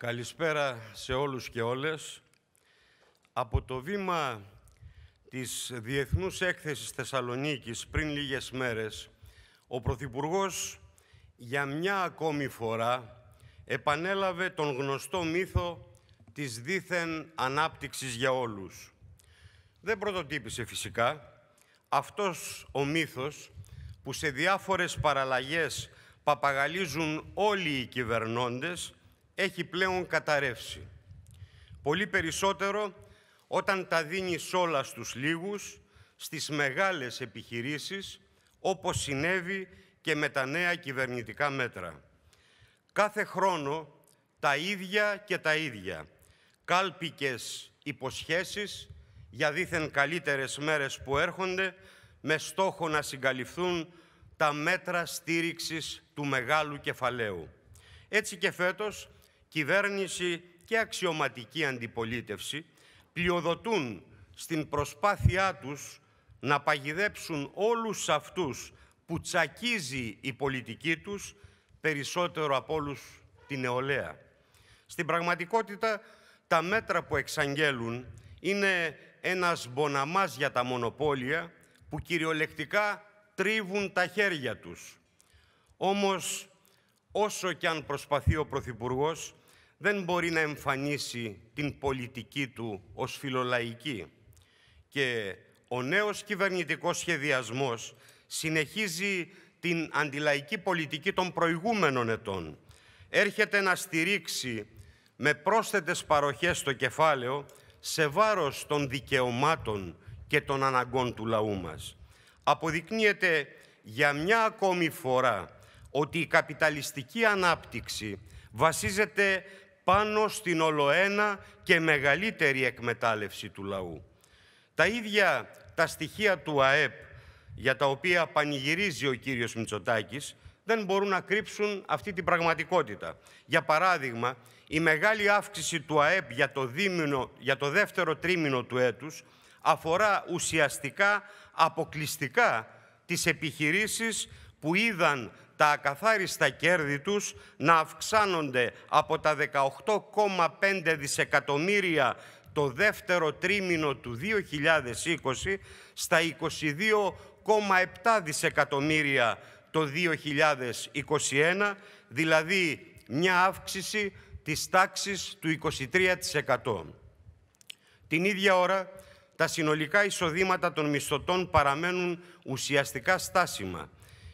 Καλησπέρα σε όλους και όλες. Από το βήμα της Διεθνούς Έκθεσης Θεσσαλονίκης πριν λίγες μέρες, ο Πρωθυπουργός για μια ακόμη φορά επανέλαβε τον γνωστό μύθο της δίθεν ανάπτυξης για όλους. Δεν πρωτοτύπησε φυσικά. Αυτός ο μύθος που σε διάφορες παραλλαγές παπαγαλίζουν όλοι οι κυβερνώντες έχει πλέον καταρρεύσει. Πολύ περισσότερο όταν τα δίνει όλα στους λίγους, στις μεγάλες επιχειρήσεις, όπως συνέβη και με τα νέα κυβερνητικά μέτρα. Κάθε χρόνο τα ίδια και τα ίδια. Κάλπικες υποσχέσεις για δήθεν καλύτερες μέρες που έρχονται με στόχο να συγκαλυφθούν τα μέτρα στήριξης του μεγάλου κεφαλαίου. Έτσι και φέτος κυβέρνηση και αξιωματική αντιπολίτευση πλειοδοτούν στην προσπάθειά τους να παγιδέψουν όλους αυτούς που τσακίζει η πολιτική τους περισσότερο από όλους την νεολαία. Στην πραγματικότητα, τα μέτρα που εξαγγέλουν είναι ένας μποναμάς για τα μονοπόλια που κυριολεκτικά τρίβουν τα χέρια τους. Όμως, όσο και αν προσπαθεί ο Πρωθυπουργός δεν μπορεί να εμφανίσει την πολιτική του ως φιλολαϊκή. Και ο νέος κυβερνητικός σχεδιασμός συνεχίζει την αντιλαϊκή πολιτική των προηγούμενων ετών. Έρχεται να στηρίξει με πρόσθετες παροχές στο κεφάλαιο σε βάρος των δικαιωμάτων και των αναγκών του λαού μας. Αποδεικνύεται για μια ακόμη φορά ότι η καπιταλιστική ανάπτυξη βασίζεται πάνω στην ολοένα και μεγαλύτερη εκμετάλλευση του λαού. Τα ίδια τα στοιχεία του ΑΕΠ, για τα οποία πανηγυρίζει ο κύριος Μητσοτάκης, δεν μπορούν να κρύψουν αυτή την πραγματικότητα. Για παράδειγμα, η μεγάλη αύξηση του ΑΕΠ για το, δίμηνο, για το δεύτερο τρίμηνο του έτους αφορά ουσιαστικά αποκλειστικά τις επιχειρήσεις που είδαν τα ακαθάριστα κέρδη τους να αυξάνονται από τα 18,5 δισεκατομμύρια το δεύτερο τρίμηνο του 2020 στα 22,7 δισεκατομμύρια το 2021, δηλαδή μια αύξηση της τάξης του 23%. Την ίδια ώρα, τα συνολικά εισοδήματα των μισθωτών παραμένουν ουσιαστικά στάσιμα.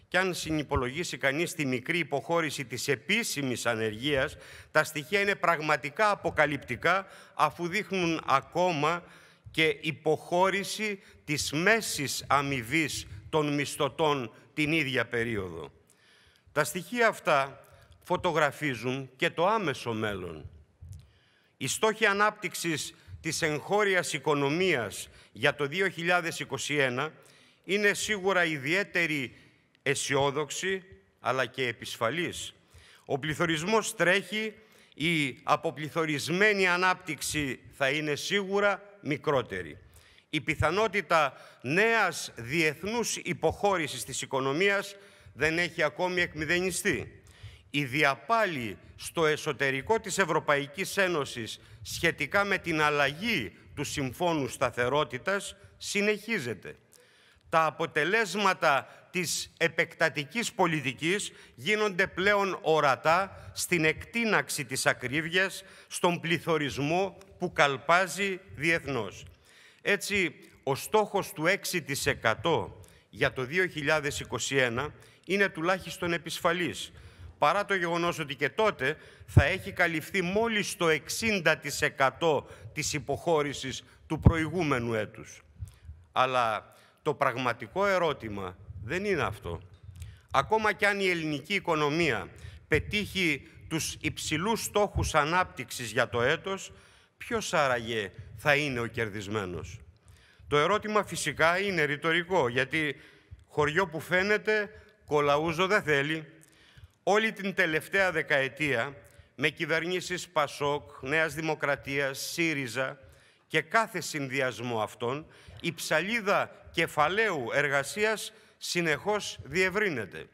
Και αν συνυπολογίσει κανείς τη μικρή υποχώρηση της επίσημης ανεργίας, τα στοιχεία είναι πραγματικά αποκαλυπτικά, αφού δείχνουν ακόμα και υποχώρηση της μέσης αμοιβής των μισθωτών την ίδια περίοδο. Τα στοιχεία αυτά φωτογραφίζουν και το άμεσο μέλλον. Οι στόχοι ανάπτυξης της εγχώριας οικονομίας για το 2021 είναι σίγουρα ιδιαίτερη αισιόδοξη αλλά και επισφαλής. Ο πληθωρισμός τρέχει, η αποπληθωρισμένη ανάπτυξη θα είναι σίγουρα μικρότερη. Η πιθανότητα νέας διεθνούς υποχώρησης της οικονομίας δεν έχει ακόμη εκμηδενιστεί. Η διαπάλη στο εσωτερικό της Ευρωπαϊκής Ένωσης σχετικά με την αλλαγή του Συμφώνου Σταθερότητας συνεχίζεται. Τα αποτελέσματα της επεκτατικής πολιτικής γίνονται πλέον ορατά στην εκτίναξη της ακρίβειας, στον πληθωρισμό που καλπάζει διεθνώς. Έτσι, ο στόχος του 6% για το 2021 είναι τουλάχιστον επισφαλής, παρά το γεγονός ότι και τότε θα έχει καλυφθεί μόλις το 60% της υποχώρησης του προηγούμενου έτους. Αλλά το πραγματικό ερώτημα δεν είναι αυτό. Ακόμα κι αν η ελληνική οικονομία πετύχει τους υψηλούς στόχους ανάπτυξης για το έτος, ποιος άραγε θα είναι ο κερδισμένος. Το ερώτημα φυσικά είναι ρητορικό, γιατί χωριό που φαίνεται κολαούζο δεν θέλει. Όλη την τελευταία δεκαετία, με κυβερνήσεις Πασόκ, Νέας Δημοκρατίας, ΣΥΡΙΖΑ και κάθε συνδυασμό αυτών, η ψαλίδα κεφαλαίου εργασίας συνεχώς διευρύνεται.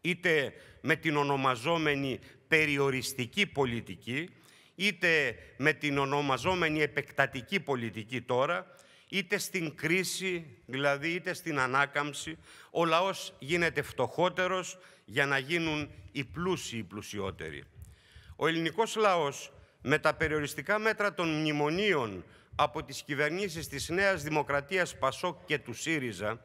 Είτε με την ονομαζόμενη περιοριστική πολιτική, είτε με την ονομαζόμενη επεκτατική πολιτική τώρα, είτε στην κρίση, δηλαδή είτε στην ανάκαμψη, ο λαός γίνεται φτωχότερος για να γίνουν οι πλούσιοι οι πλουσιότεροι. Ο ελληνικός λαός με τα περιοριστικά μέτρα των μνημονίων από τις κυβερνήσεις της Νέας Δημοκρατίας Πασόκ και του ΣΥΡΙΖΑ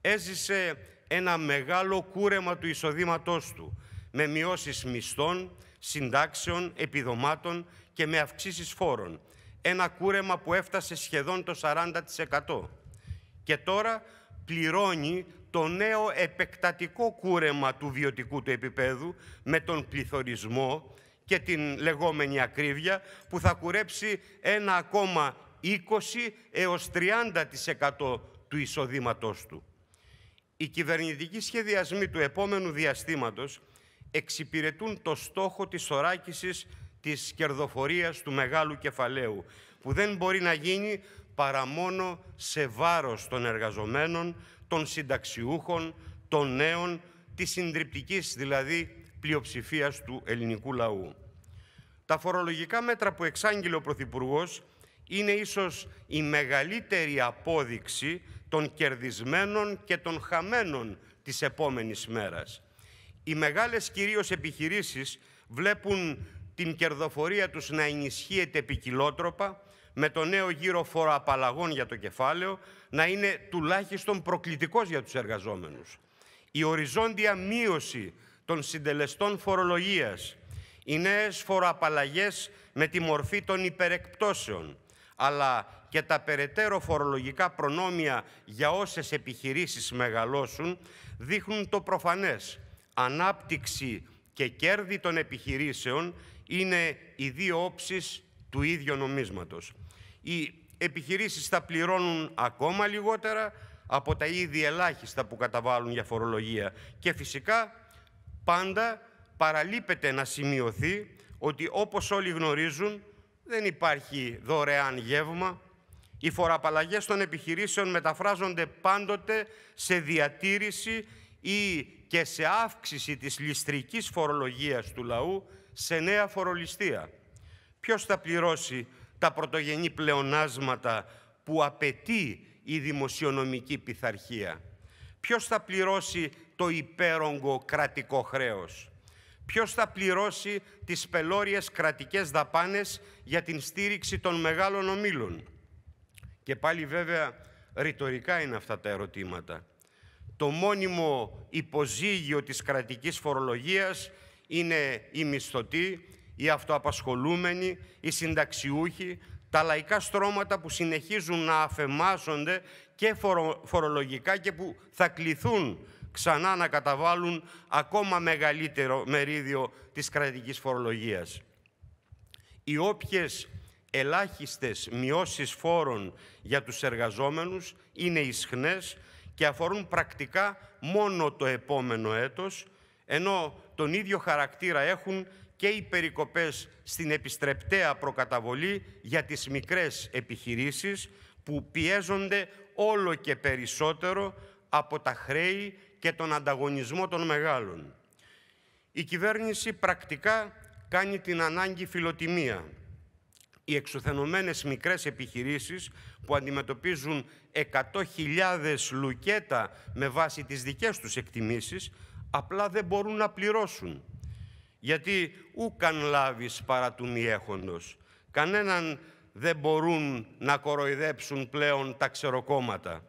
έζησε ένα μεγάλο κούρεμα του εισοδήματός του, με μειώσεις μισθών, συντάξεων, επιδομάτων και με αυξήσεις φόρων. Ένα κούρεμα που έφτασε σχεδόν το 40%. Και τώρα πληρώνει το νέο επεκτατικό κούρεμα του βιωτικού του επίπεδου με τον πληθωρισμό και την λεγόμενη ακρίβεια που θα κουρέψει ένα ακόμα 20 έως 30% του εισοδήματός του. Οι κυβερνητικοί σχεδιασμοί του επόμενου διαστήματος εξυπηρετούν το στόχο της οράκησης της κερδοφορίας του μεγάλου κεφαλαίου, που δεν μπορεί να γίνει παρά μόνο σε βάρος των εργαζομένων, των συνταξιούχων, των νέων, της συντριπτικής δηλαδή πλειοψηφίας του ελληνικού λαού. Τα φορολογικά μέτρα που εξάγγειλε ο Πρωθυπουργός είναι ίσως η μεγαλύτερη απόδειξη των κερδισμένων και των χαμένων της επόμενης μέρας. Οι μεγάλες κυρίως επιχειρήσεις βλέπουν την κερδοφορία τους να ενισχύεται επικοιλότροπα, με το νέο γύρο φοροαπαλλαγών για το κεφάλαιο, να είναι τουλάχιστον προκλητικός για τους εργαζόμενους. Η οριζόντια μείωση των συντελεστών φορολογίας, οι νέες φοροαπαλλαγές με τη μορφή των υπερεκπτώσεων, αλλά και τα περαιτέρω φορολογικά προνόμια για όσες επιχειρήσεις μεγαλώσουν, δείχνουν το προφανές. Ανάπτυξη και κέρδη των επιχειρήσεων είναι οι δύο όψεις του ίδιου νομίσματος. Οι επιχειρήσεις θα πληρώνουν ακόμα λιγότερα από τα ήδη ελάχιστα που καταβάλουν για φορολογία. Και φυσικά πάντα παραλείπεται να σημειωθεί ότι όπως όλοι γνωρίζουν δεν υπάρχει δωρεάν γεύμα. Οι φοραπαλλαγές των επιχειρήσεων μεταφράζονται πάντοτε σε διατήρηση ή και σε αύξηση της ληστρικής φορολογίας του λαού σε νέα φορολιστία. Ποιος θα πληρώσει τα πρωτογενή πλεονάσματα που απαιτεί η δημοσιονομική πειθαρχία. Ποιος θα πληρώσει το υπέρογκο κρατικό χρέος. Ποιος θα πληρώσει τις πελώριες κρατικές δαπάνες για την στήριξη των μεγάλων ομίλων. Και πάλι βέβαια ρητορικά είναι αυτά τα ερωτήματα. Το μόνιμο υποζύγιο της κρατικής φορολογίας είναι οι μισθωτοί, οι αυτοαπασχολούμενοι, οι συνταξιούχοι, τα λαϊκά στρώματα που συνεχίζουν να αφεμάζονται και φορολογικά και που θα κληθούν ξανά να καταβάλουν ακόμα μεγαλύτερο μερίδιο της κρατικής φορολογίας. Οι όποιες ελάχιστες μειώσεις φόρων για τους εργαζόμενους είναι ισχνές και αφορούν πρακτικά μόνο το επόμενο έτος, ενώ τον ίδιο χαρακτήρα έχουν και οι περικοπές στην επιστρεπτέα προκαταβολή για τις μικρές επιχειρήσεις που πιέζονται όλο και περισσότερο από τα χρέη και τον ανταγωνισμό των μεγάλων. Η κυβέρνηση πρακτικά κάνει την ανάγκη φιλοτιμία. Οι εξουθενωμένες μικρές επιχειρήσεις που αντιμετωπίζουν 100.000 λουκέτα με βάση τις δικές τους εκτιμήσεις απλά δεν μπορούν να πληρώσουν. Γιατί ούκαν λάβεις παρά του μη Κανέναν δεν μπορούν να κοροϊδέψουν πλέον τα ξεροκόμματα.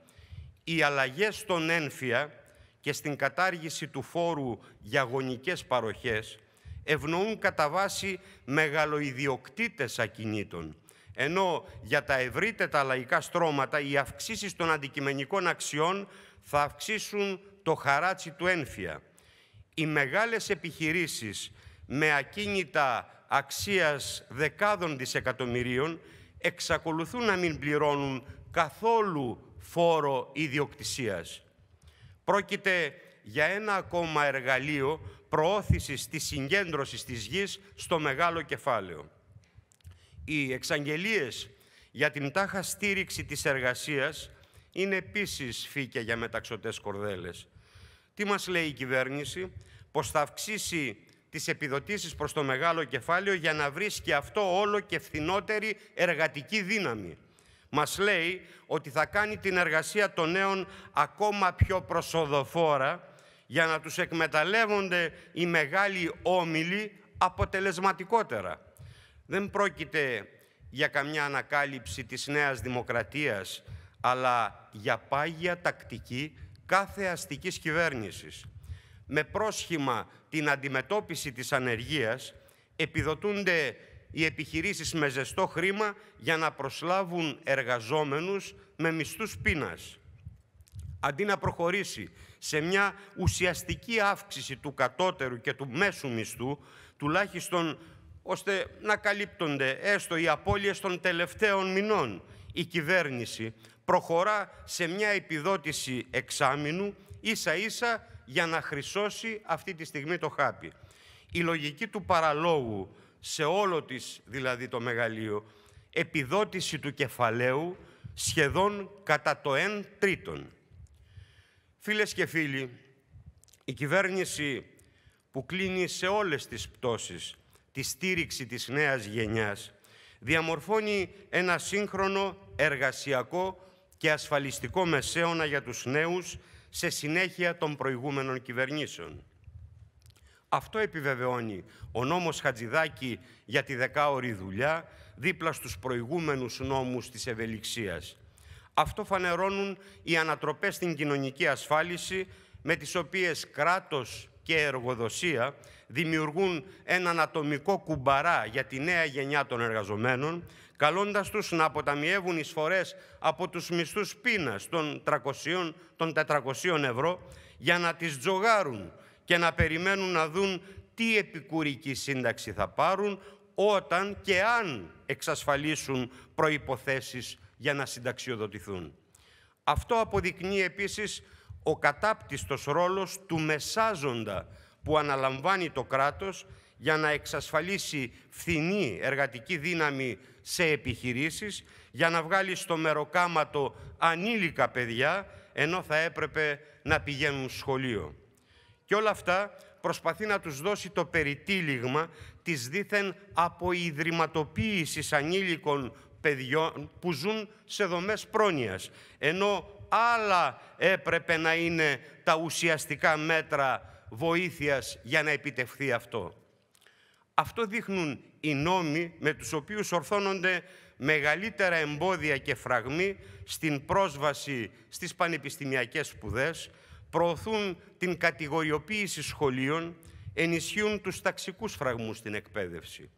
Οι αλλαγές στον ένφια και στην κατάργηση του φόρου για γονικές παροχές ευνοούν κατά βάση μεγαλοϊδιοκτήτες ακινήτων, ενώ για τα ευρύτερα λαϊκά στρώματα οι αυξήσεις των αντικειμενικών αξιών θα αυξήσουν το χαράτσι του ένφια. Οι μεγάλες επιχειρήσεις με ακίνητα αξίας δεκάδων δισεκατομμυρίων εξακολουθούν να μην πληρώνουν καθόλου φόρο ιδιοκτησίας. Πρόκειται για ένα ακόμα εργαλείο προώθησης της συγκέντρωσης της γης στο μεγάλο κεφάλαιο. Οι εξαγγελίες για την τάχα στήριξη της εργασίας είναι επίσης φύκια για μεταξωτές κορδέλες. Τι μας λέει η κυβέρνηση, πως θα αυξήσει τις επιδοτήσεις προς το μεγάλο κεφάλαιο για να βρίσκει αυτό όλο και φθηνότερη εργατική δύναμη μας λέει ότι θα κάνει την εργασία των νέων ακόμα πιο προσοδοφόρα για να τους εκμεταλλεύονται οι μεγάλοι όμιλοι αποτελεσματικότερα. Δεν πρόκειται για καμιά ανακάλυψη της νέας δημοκρατίας, αλλά για πάγια τακτική κάθε αστικής κυβέρνησης. Με πρόσχημα την αντιμετώπιση της ανεργίας επιδοτούνται οι επιχειρήσεις με ζεστό χρήμα για να προσλάβουν εργαζόμενους με μισθούς πείνας. Αντί να προχωρήσει σε μια ουσιαστική αύξηση του κατώτερου και του μέσου μισθού, τουλάχιστον ώστε να καλύπτονται έστω οι απώλειες των τελευταίων μηνών, η κυβέρνηση προχωρά σε μια επιδότηση εξάμεινου ίσα-ίσα για να χρυσώσει αυτή τη στιγμή το χάπι. Η λογική του παραλόγου σε όλο της δηλαδή το μεγαλείο, επιδότηση του κεφαλαίου σχεδόν κατά το 1 τρίτον. Φίλες και φίλοι, η κυβέρνηση που κλείνει σε όλες τις πτώσεις τη στήριξη της νέας γενιάς, διαμορφώνει ένα σύγχρονο εργασιακό και ασφαλιστικό μεσαίωνα για τους νέους σε συνέχεια των προηγούμενων κυβερνήσεων. Αυτό επιβεβαιώνει ο νόμος Χατζηδάκη για τη δεκάωρη δουλειά δίπλα στους προηγούμενους νόμους της ευελιξίας. Αυτό φανερώνουν οι ανατροπές στην κοινωνική ασφάλιση με τις οποίες κράτος και εργοδοσία δημιουργούν έναν ατομικό κουμπαρά για τη νέα γενιά των εργαζομένων, καλώντας τους να αποταμιεύουν εισφορές από τους μισθούς πείνας των 300, 400 ευρώ για να τις τζογάρουν και να περιμένουν να δουν τι επικουρική σύνταξη θα πάρουν όταν και αν εξασφαλίσουν προϋποθέσεις για να συνταξιοδοτηθούν. Αυτό αποδεικνύει επίσης ο κατάπτυστος ρόλος του μεσάζοντα που αναλαμβάνει το κράτος για να εξασφαλίσει φθηνή εργατική δύναμη σε επιχειρήσεις, για να βγάλει στο μεροκάματο ανήλικα παιδιά, ενώ θα έπρεπε να πηγαίνουν σχολείο. Και όλα αυτά προσπαθεί να τους δώσει το περιτύλιγμα της δήθεν αποϊδρυματοποίησης ανήλικων παιδιών που ζουν σε δομές πρόνοιας. Ενώ άλλα έπρεπε να είναι τα ουσιαστικά μέτρα βοήθειας για να επιτευχθεί αυτό. Αυτό δείχνουν οι νόμοι με τους οποίους ορθώνονται μεγαλύτερα εμπόδια και φραγμοί στην πρόσβαση στις πανεπιστημιακές σπουδές, προωθούν την κατηγοριοποίηση σχολείων, ενισχύουν τους ταξικούς φραγμούς στην εκπαίδευση.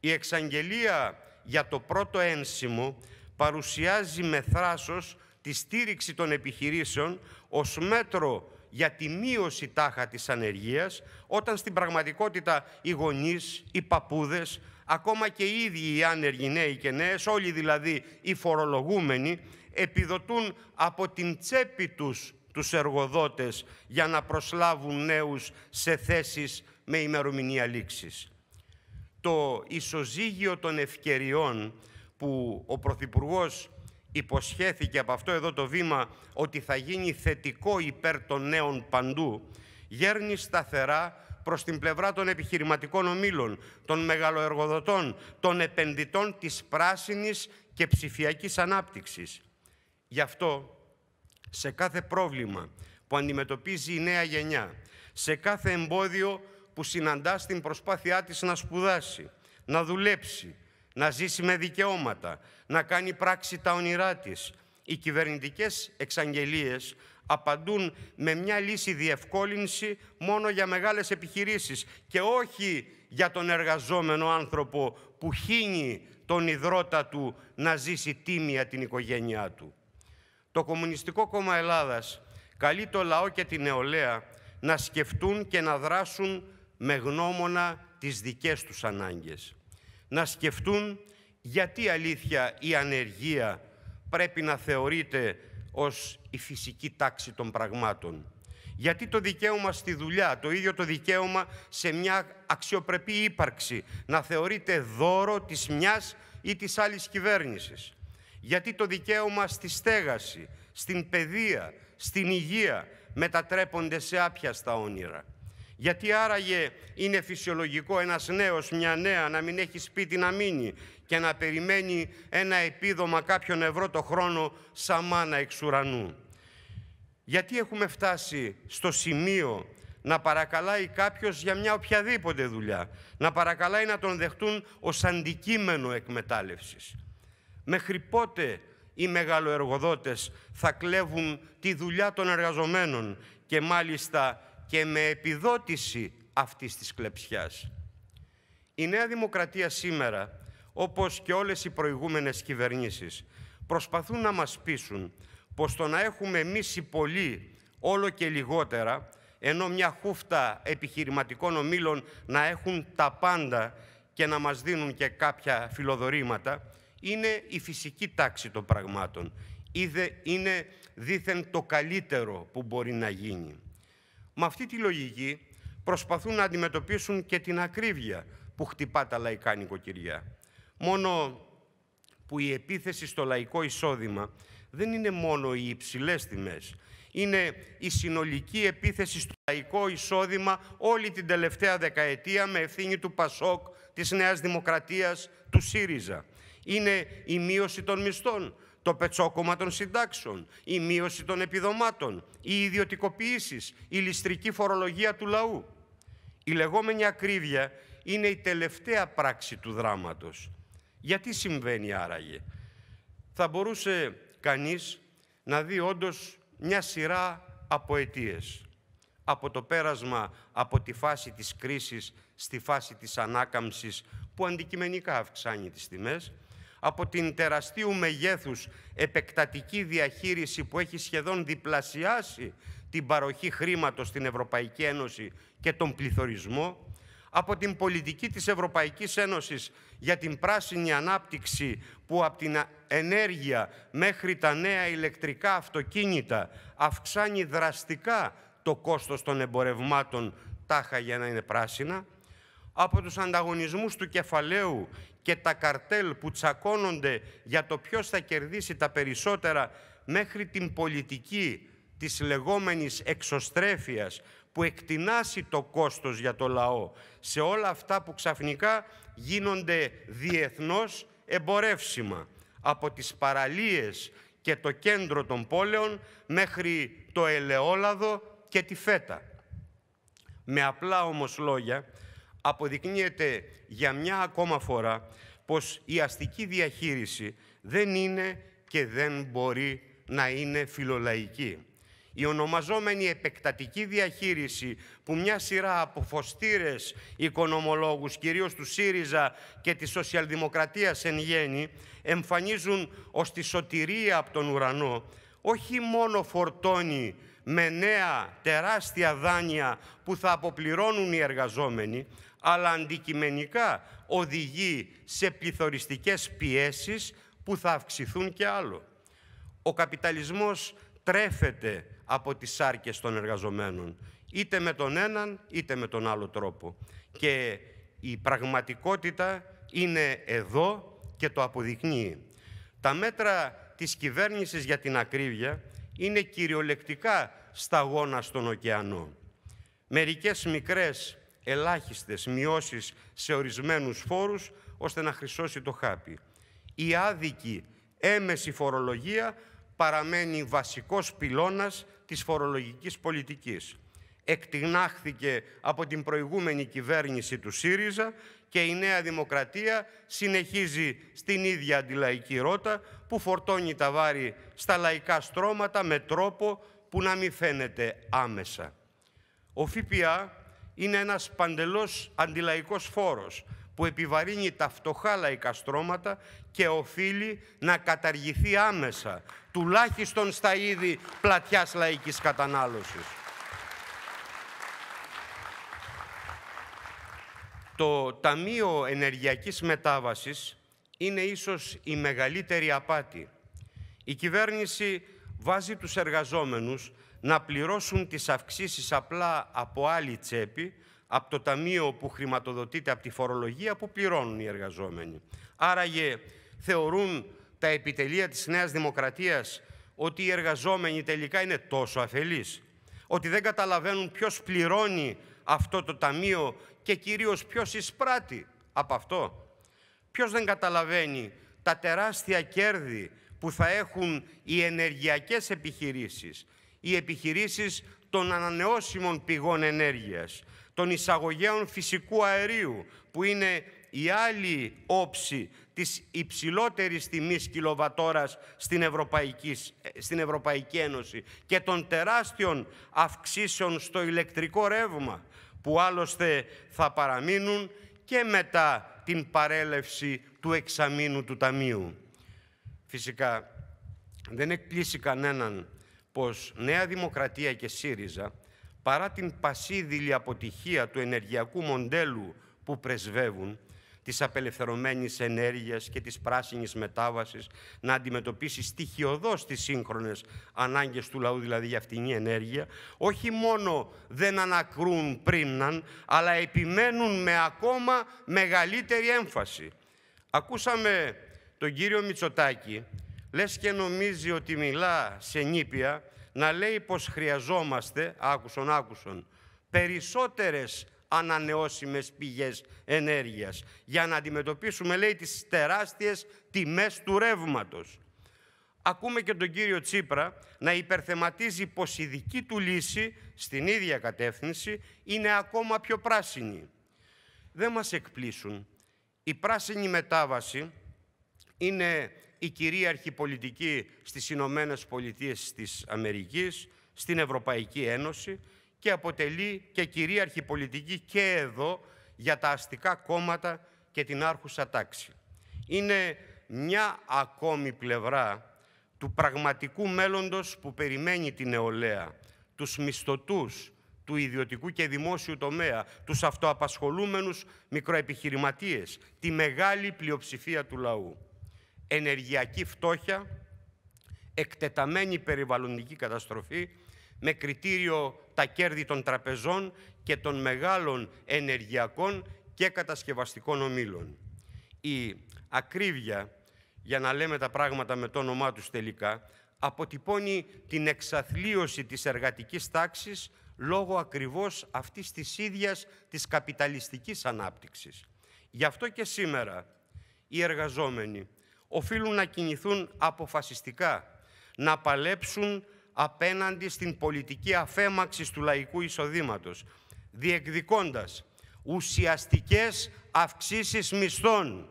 Η εξαγγελία για το πρώτο ένσημο παρουσιάζει με θράσος τη στήριξη των επιχειρήσεων ως μέτρο για τη μείωση τάχα της ανεργίας, όταν στην πραγματικότητα οι γονείς, οι παππούδες, ακόμα και οι ίδιοι οι άνεργοι νέοι και νέες, όλοι δηλαδή οι φορολογούμενοι, επιδοτούν από την τσέπη τους τους εργοδότες για να προσλάβουν νέους σε θέσεις με ημερομηνία λήξης. Το ισοζύγιο των ευκαιριών που ο Πρωθυπουργός υποσχέθηκε από αυτό εδώ το βήμα ότι θα γίνει θετικό υπέρ των νέων παντού, γέρνει σταθερά προς την πλευρά των επιχειρηματικών ομίλων, των μεγαλοεργοδοτών, των επενδυτών της πράσινης και ψηφιακής ανάπτυξης. Γι' αυτό σε κάθε πρόβλημα που αντιμετωπίζει η νέα γενιά, σε κάθε εμπόδιο που συναντά στην προσπάθειά της να σπουδάσει, να δουλέψει, να ζήσει με δικαιώματα, να κάνει πράξη τα όνειρά της. Οι κυβερνητικές εξαγγελίες απαντούν με μια λύση διευκόλυνση μόνο για μεγάλες επιχειρήσεις και όχι για τον εργαζόμενο άνθρωπο που χύνει τον ιδρώτα του να ζήσει τίμια την οικογένειά του. Το Κομμουνιστικό Κόμμα Ελλάδας καλεί το λαό και την νεολαία να σκεφτούν και να δράσουν με γνώμονα τις δικές τους ανάγκες. Να σκεφτούν γιατί αλήθεια η ανεργία πρέπει να θεωρείται ως η φυσική τάξη των πραγμάτων. Γιατί το δικαίωμα στη δουλειά, το ίδιο το δικαίωμα σε μια αξιοπρεπή ύπαρξη να θεωρείται δώρο της μιας ή της άλλης κυβέρνησης γιατί το δικαίωμα στη στέγαση, στην παιδεία, στην υγεία μετατρέπονται σε άπιαστα όνειρα. Γιατί άραγε είναι φυσιολογικό ένας νέος, μια νέα να μην έχει σπίτι να μείνει και να περιμένει ένα επίδομα κάποιον ευρώ το χρόνο σαν μάνα εξ ουρανού. Γιατί έχουμε φτάσει στο σημείο να παρακαλάει κάποιος για μια οποιαδήποτε δουλειά, να παρακαλάει να τον δεχτούν ως αντικείμενο εκμετάλλευσης. Μέχρι πότε οι μεγαλοεργοδότες θα κλέβουν τη δουλειά των εργαζομένων και μάλιστα και με επιδότηση αυτής της κλεψιάς. Η Νέα Δημοκρατία σήμερα, όπως και όλες οι προηγούμενες κυβερνήσεις, προσπαθούν να μας πείσουν πως το να έχουμε εμείς οι πολλοί όλο και λιγότερα, ενώ μια χούφτα επιχειρηματικών ομήλων να έχουν τα πάντα και να μας δίνουν και κάποια φιλοδορήματα, είναι η φυσική τάξη των πραγμάτων. Είναι δήθεν το καλύτερο που μπορεί να γίνει. Με αυτή τη λογική προσπαθούν να αντιμετωπίσουν και την ακρίβεια που χτυπά τα λαϊκά νοικοκυριά. Μόνο που η επίθεση στο λαϊκό εισόδημα δεν είναι μόνο οι υψηλές τιμές, είναι η συνολική επίθεση στο λαϊκό εισόδημα όλη την τελευταία δεκαετία με ευθύνη του Πασόκ, της Νέας Δημοκρατίας, του ΣΥΡΙΖΑ. Είναι η μείωση των μισθών, το πετσόκομα των συντάξεων, η μείωση των επιδομάτων, οι ιδιωτικοποιήσεις, η ληστρική φορολογία του λαού. Η λεγόμενη ακρίβεια είναι η τελευταία πράξη του δράματος. Γιατί συμβαίνει άραγε. Θα μπορούσε κανείς να δει όντως μια σειρά από αιτίες. Από το πέρασμα από τη φάση της κρίσης στη φάση της ανάκαμψης που αντικειμενικά αυξάνει τις τιμές, από την τεραστίου μεγέθους επεκτατική διαχείριση που έχει σχεδόν διπλασιάσει την παροχή χρήματος στην Ευρωπαϊκή Ένωση και τον πληθωρισμό, από την πολιτική της Ευρωπαϊκής Ένωσης για την πράσινη ανάπτυξη που από την ενέργεια μέχρι τα νέα ηλεκτρικά αυτοκίνητα αυξάνει δραστικά το κόστος των εμπορευμάτων τάχα για να είναι πράσινα, από τους ανταγωνισμούς του κεφαλαίου και τα καρτέλ που τσακώνονται για το ποιος θα κερδίσει τα περισσότερα μέχρι την πολιτική της λεγόμενης εξωστρέφειας που εκτινάσει το κόστος για το λαό σε όλα αυτά που ξαφνικά γίνονται διεθνώς εμπορεύσιμα από τις παραλίες και το κέντρο των πόλεων μέχρι το ελαιόλαδο και τη φέτα. Με απλά όμως λόγια, αποδεικνύεται για μια ακόμα φορά πως η αστική διαχείριση δεν είναι και δεν μπορεί να είναι φιλολαϊκή. Η ονομαζόμενη επεκτατική διαχείριση που μια σειρά από φωστήρες οικονομολόγους, κυρίως του ΣΥΡΙΖΑ και της Σοσιαλδημοκρατίας εν γέννη, εμφανίζουν ως τη σωτηρία από τον ουρανό, όχι μόνο φορτώνει με νέα τεράστια δάνεια που θα αποπληρώνουν οι εργαζόμενοι, αλλά αντικειμενικά οδηγεί σε πληθωριστικές πιέσεις που θα αυξηθούν και άλλο. Ο καπιταλισμός τρέφεται από τις σάρκες των εργαζομένων, είτε με τον έναν είτε με τον άλλο τρόπο. Και η πραγματικότητα είναι εδώ και το αποδεικνύει. Τα μέτρα της κυβέρνησης για την ακρίβεια είναι κυριολεκτικά σταγόνα στον ωκεανό. Μερικές μικρές ελάχιστες μειώσεις σε ορισμένους φόρους ώστε να χρυσώσει το χάπι. Η άδικη έμεση φορολογία παραμένει βασικός πυλώνας της φορολογικής πολιτικής. Εκτινάχθηκε από την προηγούμενη κυβέρνηση του ΣΥΡΙΖΑ και η Νέα Δημοκρατία συνεχίζει στην ίδια αντιλαϊκή ρότα που φορτώνει τα βάρη στα λαϊκά στρώματα με τρόπο που να μην φαίνεται άμεσα. Ο ΦΠΑ είναι ένας παντελώς αντιλαϊκός φόρος που επιβαρύνει τα φτωχά λαϊκά στρώματα και οφείλει να καταργηθεί άμεσα, τουλάχιστον στα είδη πλατιάς λαϊκής κατανάλωσης. Το Ταμείο Ενεργειακής Μετάβασης είναι ίσως η μεγαλύτερη απάτη. Η κυβέρνηση βάζει τους εργαζόμενους να πληρώσουν τις αυξήσεις απλά από άλλη τσέπη, από το ταμείο που χρηματοδοτείται από τη φορολογία που πληρώνουν οι εργαζόμενοι. Άραγε θεωρούν τα επιτελεία της Νέας Δημοκρατίας ότι οι εργαζόμενοι τελικά είναι τόσο αφελείς, ότι δεν καταλαβαίνουν ποιος πληρώνει αυτό το ταμείο και κυρίως ποιος εισπράττει από αυτό. Ποιος δεν καταλαβαίνει τα τεράστια κέρδη που θα έχουν οι ενεργειακές επιχειρήσεις, οι επιχειρήσεις των ανανεώσιμων πηγών ενέργειας, των εισαγωγέων φυσικού αερίου, που είναι η άλλη όψη της υψηλότερης τιμής κιλοβατόρας στην Ευρωπαϊκή, ε, στην Ευρωπαϊκή Ένωση και των τεράστιων αυξήσεων στο ηλεκτρικό ρεύμα, που άλλωστε θα παραμείνουν και μετά την παρέλευση του εξαμήνου του Ταμείου. Φυσικά δεν εκπλήσει κανέναν πως Νέα Δημοκρατία και ΣΥΡΙΖΑ, παρά την πασίδηλη αποτυχία του ενεργειακού μοντέλου που πρεσβεύουν, της απελευθερωμένης ενέργειας και της πράσινης μετάβασης, να αντιμετωπίσει στοιχειοδός τις σύγχρονες ανάγκες του λαού, δηλαδή για αυτήν ενέργεια, όχι μόνο δεν ανακρούν πρίμναν, αλλά επιμένουν με ακόμα μεγαλύτερη έμφαση. Ακούσαμε τον κύριο Μητσοτάκη λες και νομίζει ότι μιλά σε νήπια, να λέει πως χρειαζόμαστε, άκουσον, άκουσον, περισσότερες ανανεώσιμες πηγές ενέργειας για να αντιμετωπίσουμε, λέει, τις τεράστιες τιμές του ρεύματος. Ακούμε και τον κύριο Τσίπρα να υπερθεματίζει πως η δική του λύση στην ίδια κατεύθυνση είναι ακόμα πιο πράσινη. Δεν μας εκπλήσουν. Η πράσινη μετάβαση είναι η κυρίαρχη πολιτική στις Ηνωμένες Πολιτείες της Αμερικής, στην Ευρωπαϊκή Ένωση και αποτελεί και κυρίαρχη πολιτική και εδώ για τα αστικά κόμματα και την άρχουσα τάξη. Είναι μια ακόμη πλευρά του πραγματικού μέλλοντος που περιμένει την νεολαία, τους μισθωτούς, του ιδιωτικού και δημόσιου τομέα, τους αυτοαπασχολούμενους μικροεπιχειρηματίες, τη μεγάλη πλειοψηφία του λαού ενεργειακή φτώχεια, εκτεταμένη περιβαλλοντική καταστροφή με κριτήριο τα κέρδη των τραπεζών και των μεγάλων ενεργειακών και κατασκευαστικών ομίλων. Η ακρίβεια, για να λέμε τα πράγματα με το όνομά τους τελικά, αποτυπώνει την εξαθλίωση της εργατικής τάξης λόγω ακριβώς αυτής της ίδιας της καπιταλιστικής ανάπτυξης. Γι' αυτό και σήμερα οι εργαζόμενοι οφείλουν να κινηθούν αποφασιστικά, να παλέψουν απέναντι στην πολιτική αφέμαξης του λαϊκού εισοδήματος, διεκδικώντας ουσιαστικές αυξήσεις μισθών,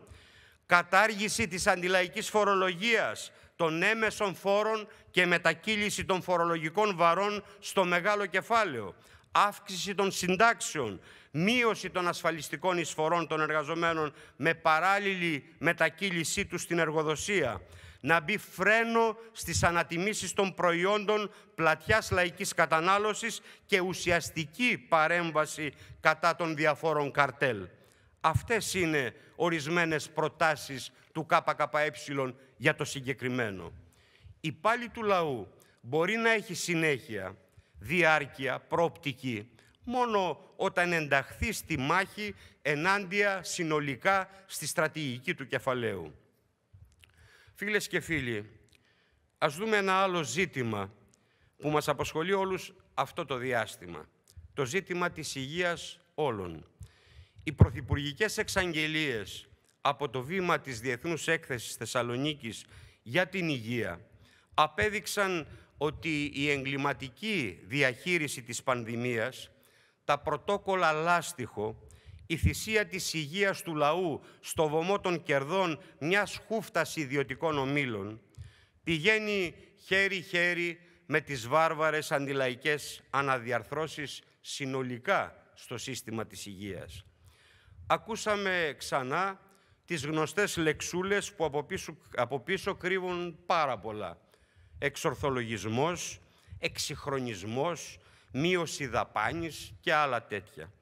κατάργηση της αντιλαϊκής φορολογίας, των έμεσων φόρων και μετακύληση των φορολογικών βαρών στο μεγάλο κεφάλαιο, αύξηση των συντάξεων, μείωση των ασφαλιστικών εισφορών των εργαζομένων με παράλληλη μετακύλησή τους στην εργοδοσία, να μπει φρένο στις ανατιμήσεις των προϊόντων πλατιάς λαϊκής κατανάλωσης και ουσιαστική παρέμβαση κατά των διαφόρων καρτέλ. Αυτές είναι ορισμένες προτάσεις του ΚΚΕ για το συγκεκριμένο. Η πάλη του λαού μπορεί να έχει συνέχεια, διάρκεια, πρόπτικη, μόνο όταν ενταχθεί στη μάχη ενάντια συνολικά στη στρατηγική του κεφαλαίου. Φίλες και φίλοι, ας δούμε ένα άλλο ζήτημα που μας απασχολεί όλους αυτό το διάστημα. Το ζήτημα της υγείας όλων. Οι πρωθυπουργικές εξαγγελίες από το βήμα της Διεθνούς Έκθεσης Θεσσαλονίκης για την υγεία απέδειξαν ότι η εγκληματική διαχείριση της πανδημίας τα πρωτόκολλα λάστιχο, η θυσία της υγείας του λαού στο βωμό των κερδών μιας χούφτας ιδιωτικών ομήλων, πηγαίνει χέρι-χέρι με τις βάρβαρες αντιλαϊκές αναδιαρθρώσεις συνολικά στο σύστημα της υγείας. Ακούσαμε ξανά τις γνωστές λεξούλες που από πίσω, κρύβουν πάρα πολλά. Εξορθολογισμός, εξυγχρονισμός, μείωση δαπάνης και άλλα τέτοια.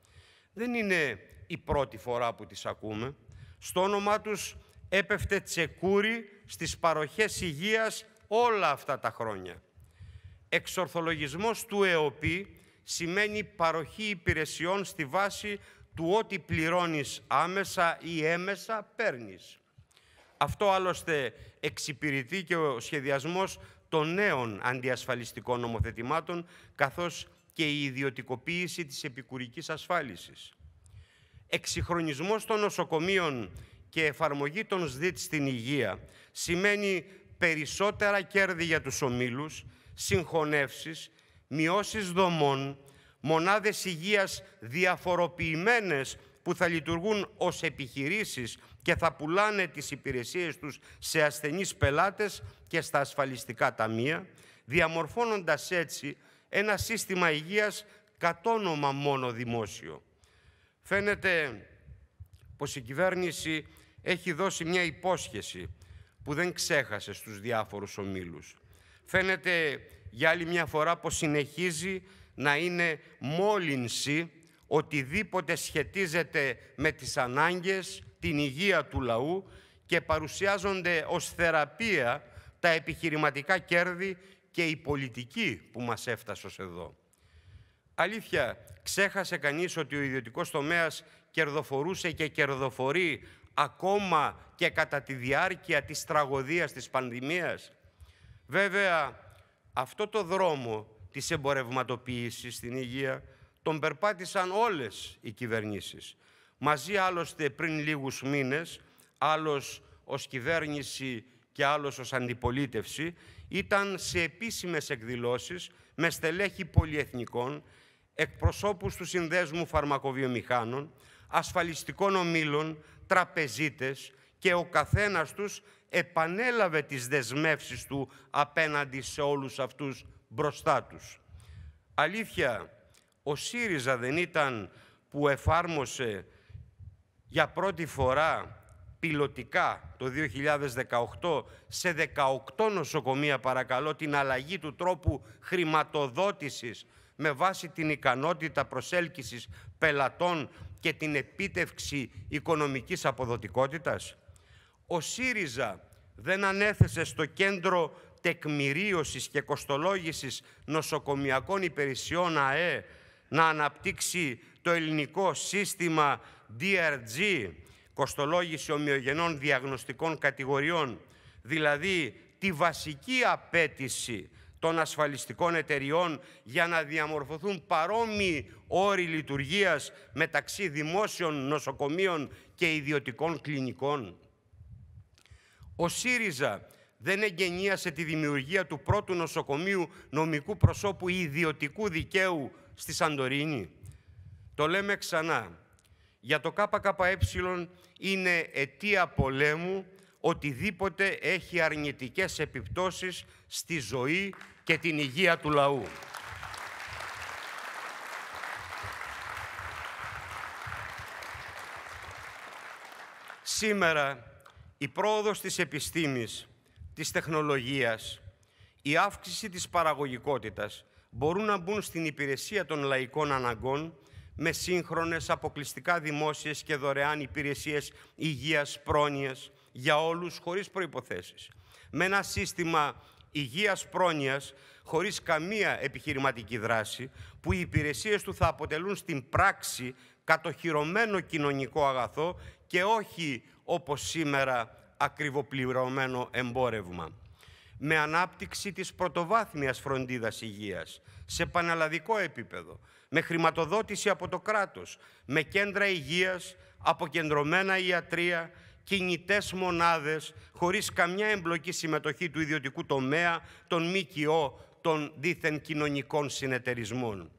Δεν είναι η πρώτη φορά που τις ακούμε. Στο όνομά τους έπεφτε τσεκούρι στις παροχές υγείας όλα αυτά τα χρόνια. Εξορθολογισμός του ΕΟΠΗ σημαίνει παροχή υπηρεσιών στη βάση του ό,τι πληρώνεις άμεσα ή έμεσα παίρνεις. Αυτό άλλωστε εξυπηρετεί και ο σχεδιασμός των νέων αντιασφαλιστικών νομοθετημάτων καθώς και η ιδιωτικοποίηση της επικουρικής ασφάλισης. Εξυγχρονισμός των νοσοκομείων και εφαρμογή των ΣΔΙΤ στην υγεία σημαίνει περισσότερα κέρδη για τους ομίλους, συγχωνεύσεις, μειώσεις δομών, μονάδες υγείας διαφοροποιημένες που θα λειτουργούν ως επιχειρήσεις και θα πουλάνε τις υπηρεσίες τους σε ασθενείς πελάτες και στα ασφαλιστικά ταμεία, διαμορφώνοντας έτσι ένα σύστημα υγείας όνομα μόνο δημόσιο. Φαίνεται πως η κυβέρνηση έχει δώσει μια υπόσχεση που δεν ξέχασε στους διάφορους ομίλους. Φαίνεται για άλλη μια φορά πως συνεχίζει να είναι μόλυνση οτιδήποτε σχετίζεται με τις ανάγκες, την υγεία του λαού και παρουσιάζονται ως θεραπεία τα επιχειρηματικά κέρδη και η πολιτική που μας έφτασε εδώ. Αλήθεια, ξέχασε κανείς ότι ο ιδιωτικός τομέας κερδοφορούσε και κερδοφορεί ακόμα και κατά τη διάρκεια της τραγωδίας της πανδημίας. Βέβαια, αυτό το δρόμο της εμπορευματοποίησης στην υγεία τον περπάτησαν όλες οι κυβερνήσεις. Μαζί άλλωστε πριν λίγους μήνες, άλλος ως κυβέρνηση και άλλος ως αντιπολίτευση, ήταν σε επίσημες εκδηλώσεις με στελέχη πολυεθνικών, εκπροσώπους του Συνδέσμου Φαρμακοβιομηχάνων, ασφαλιστικών ομήλων, τραπεζίτες και ο καθένας τους επανέλαβε τις δεσμεύσεις του απέναντι σε όλους αυτούς μπροστά τους. Αλήθεια, ο ΣΥΡΙΖΑ δεν ήταν που εφάρμοσε για πρώτη φορά πιλωτικά το 2018 σε 18 νοσοκομεία παρακαλώ την αλλαγή του τρόπου χρηματοδότησης με βάση την ικανότητα προσέλκυσης πελατών και την επίτευξη οικονομικής αποδοτικότητας. Ο ΣΥΡΙΖΑ δεν ανέθεσε στο κέντρο τεκμηρίωσης και κοστολόγησης νοσοκομιακών υπηρεσιών ΑΕ να αναπτύξει το ελληνικό σύστημα DRG, κοστολόγηση ομοιογενών διαγνωστικών κατηγοριών, δηλαδή τη βασική απέτηση των ασφαλιστικών εταιριών για να διαμορφωθούν παρόμοιοι όροι λειτουργίας μεταξύ δημόσιων νοσοκομείων και ιδιωτικών κλινικών. Ο ΣΥΡΙΖΑ δεν εγγενίασε τη δημιουργία του πρώτου νοσοκομείου νομικού προσώπου ιδιωτικού δικαίου στη Σαντορίνη. Το λέμε ξανά, για το ΚΚΕ είναι αιτία πολέμου οτιδήποτε έχει αρνητικές επιπτώσεις στη ζωή και την υγεία του λαού. Σήμερα η πρόοδος της επιστήμης, της τεχνολογίας, η αύξηση της παραγωγικότητας μπορούν να μπουν στην υπηρεσία των λαϊκών αναγκών με σύγχρονες αποκλειστικά δημόσιες και δωρεάν υπηρεσίες υγείας πρόνοιας για όλους χωρίς προϋποθέσεις. Με ένα σύστημα υγείας πρόνοιας χωρίς καμία επιχειρηματική δράση που οι υπηρεσίες του θα αποτελούν στην πράξη κατοχυρωμένο κοινωνικό αγαθό και όχι όπως σήμερα ακριβοπληρωμένο εμπόρευμα με ανάπτυξη της πρωτοβάθμιας φροντίδας υγείας σε πανελλαδικό επίπεδο, με χρηματοδότηση από το κράτος, με κέντρα υγείας, αποκεντρωμένα ιατρία, κινητές μονάδες, χωρίς καμιά εμπλοκή συμμετοχή του ιδιωτικού τομέα, των ΜΚΟ, των δίθεν κοινωνικών συνεταιρισμών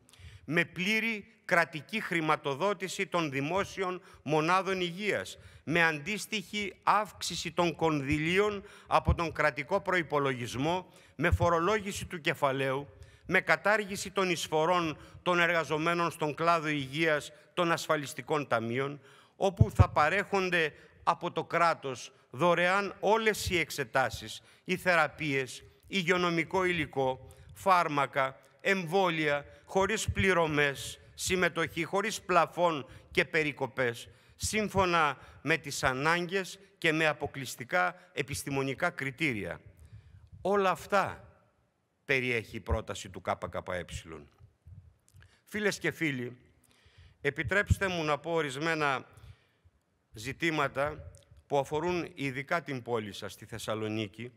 με πλήρη κρατική χρηματοδότηση των δημόσιων μονάδων υγείας, με αντίστοιχη αύξηση των κονδυλίων από τον κρατικό προϋπολογισμό, με φορολόγηση του κεφαλαίου, με κατάργηση των εισφορών των εργαζομένων στον κλάδο υγείας των ασφαλιστικών ταμείων, όπου θα παρέχονται από το κράτος δωρεάν όλες οι εξετάσεις, οι θεραπείες, υγειονομικό υλικό, φάρμακα, εμβόλια, χωρίς πληρωμές, συμμετοχή, χωρίς πλαφών και περικοπές, σύμφωνα με τις ανάγκες και με αποκλειστικά επιστημονικά κριτήρια. Όλα αυτά περιέχει η πρόταση του ΚΚΕ. Φίλες και φίλοι, επιτρέψτε μου να πω ορισμένα ζητήματα που αφορούν ειδικά την πόλη σας, τη Θεσσαλονίκη,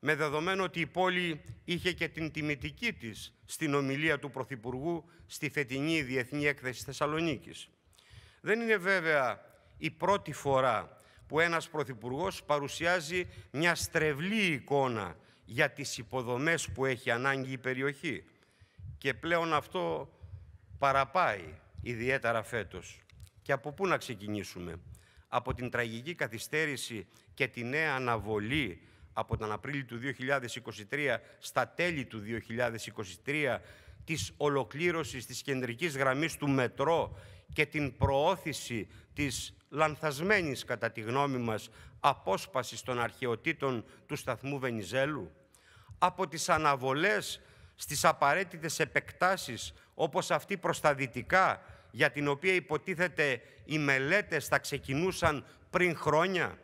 με δεδομένο ότι η πόλη είχε και την τιμητική της στην ομιλία του Πρωθυπουργού στη φετινή Διεθνή Έκθεση Θεσσαλονίκης. Δεν είναι βέβαια η πρώτη φορά που ένας Πρωθυπουργός παρουσιάζει μια στρεβλή εικόνα για τις υποδομές που έχει ανάγκη η περιοχή. Και πλέον αυτό παραπάει, ιδιαίτερα φέτος. Και από πού να ξεκινήσουμε. Από την τραγική καθυστέρηση και τη νέα αναβολή από τον Απρίλιο του 2023 στα τέλη του 2023 της ολοκλήρωσης της κεντρικής γραμμής του μετρό και την προώθηση της λανθασμένης κατά τη γνώμη μας απόσπασης των αρχαιοτήτων του σταθμού Βενιζέλου, από τις αναβολές στις απαραίτητες επεκτάσεις όπως αυτή προς τα δυτικά για την οποία υποτίθεται οι μελέτες θα ξεκινούσαν πριν χρόνια,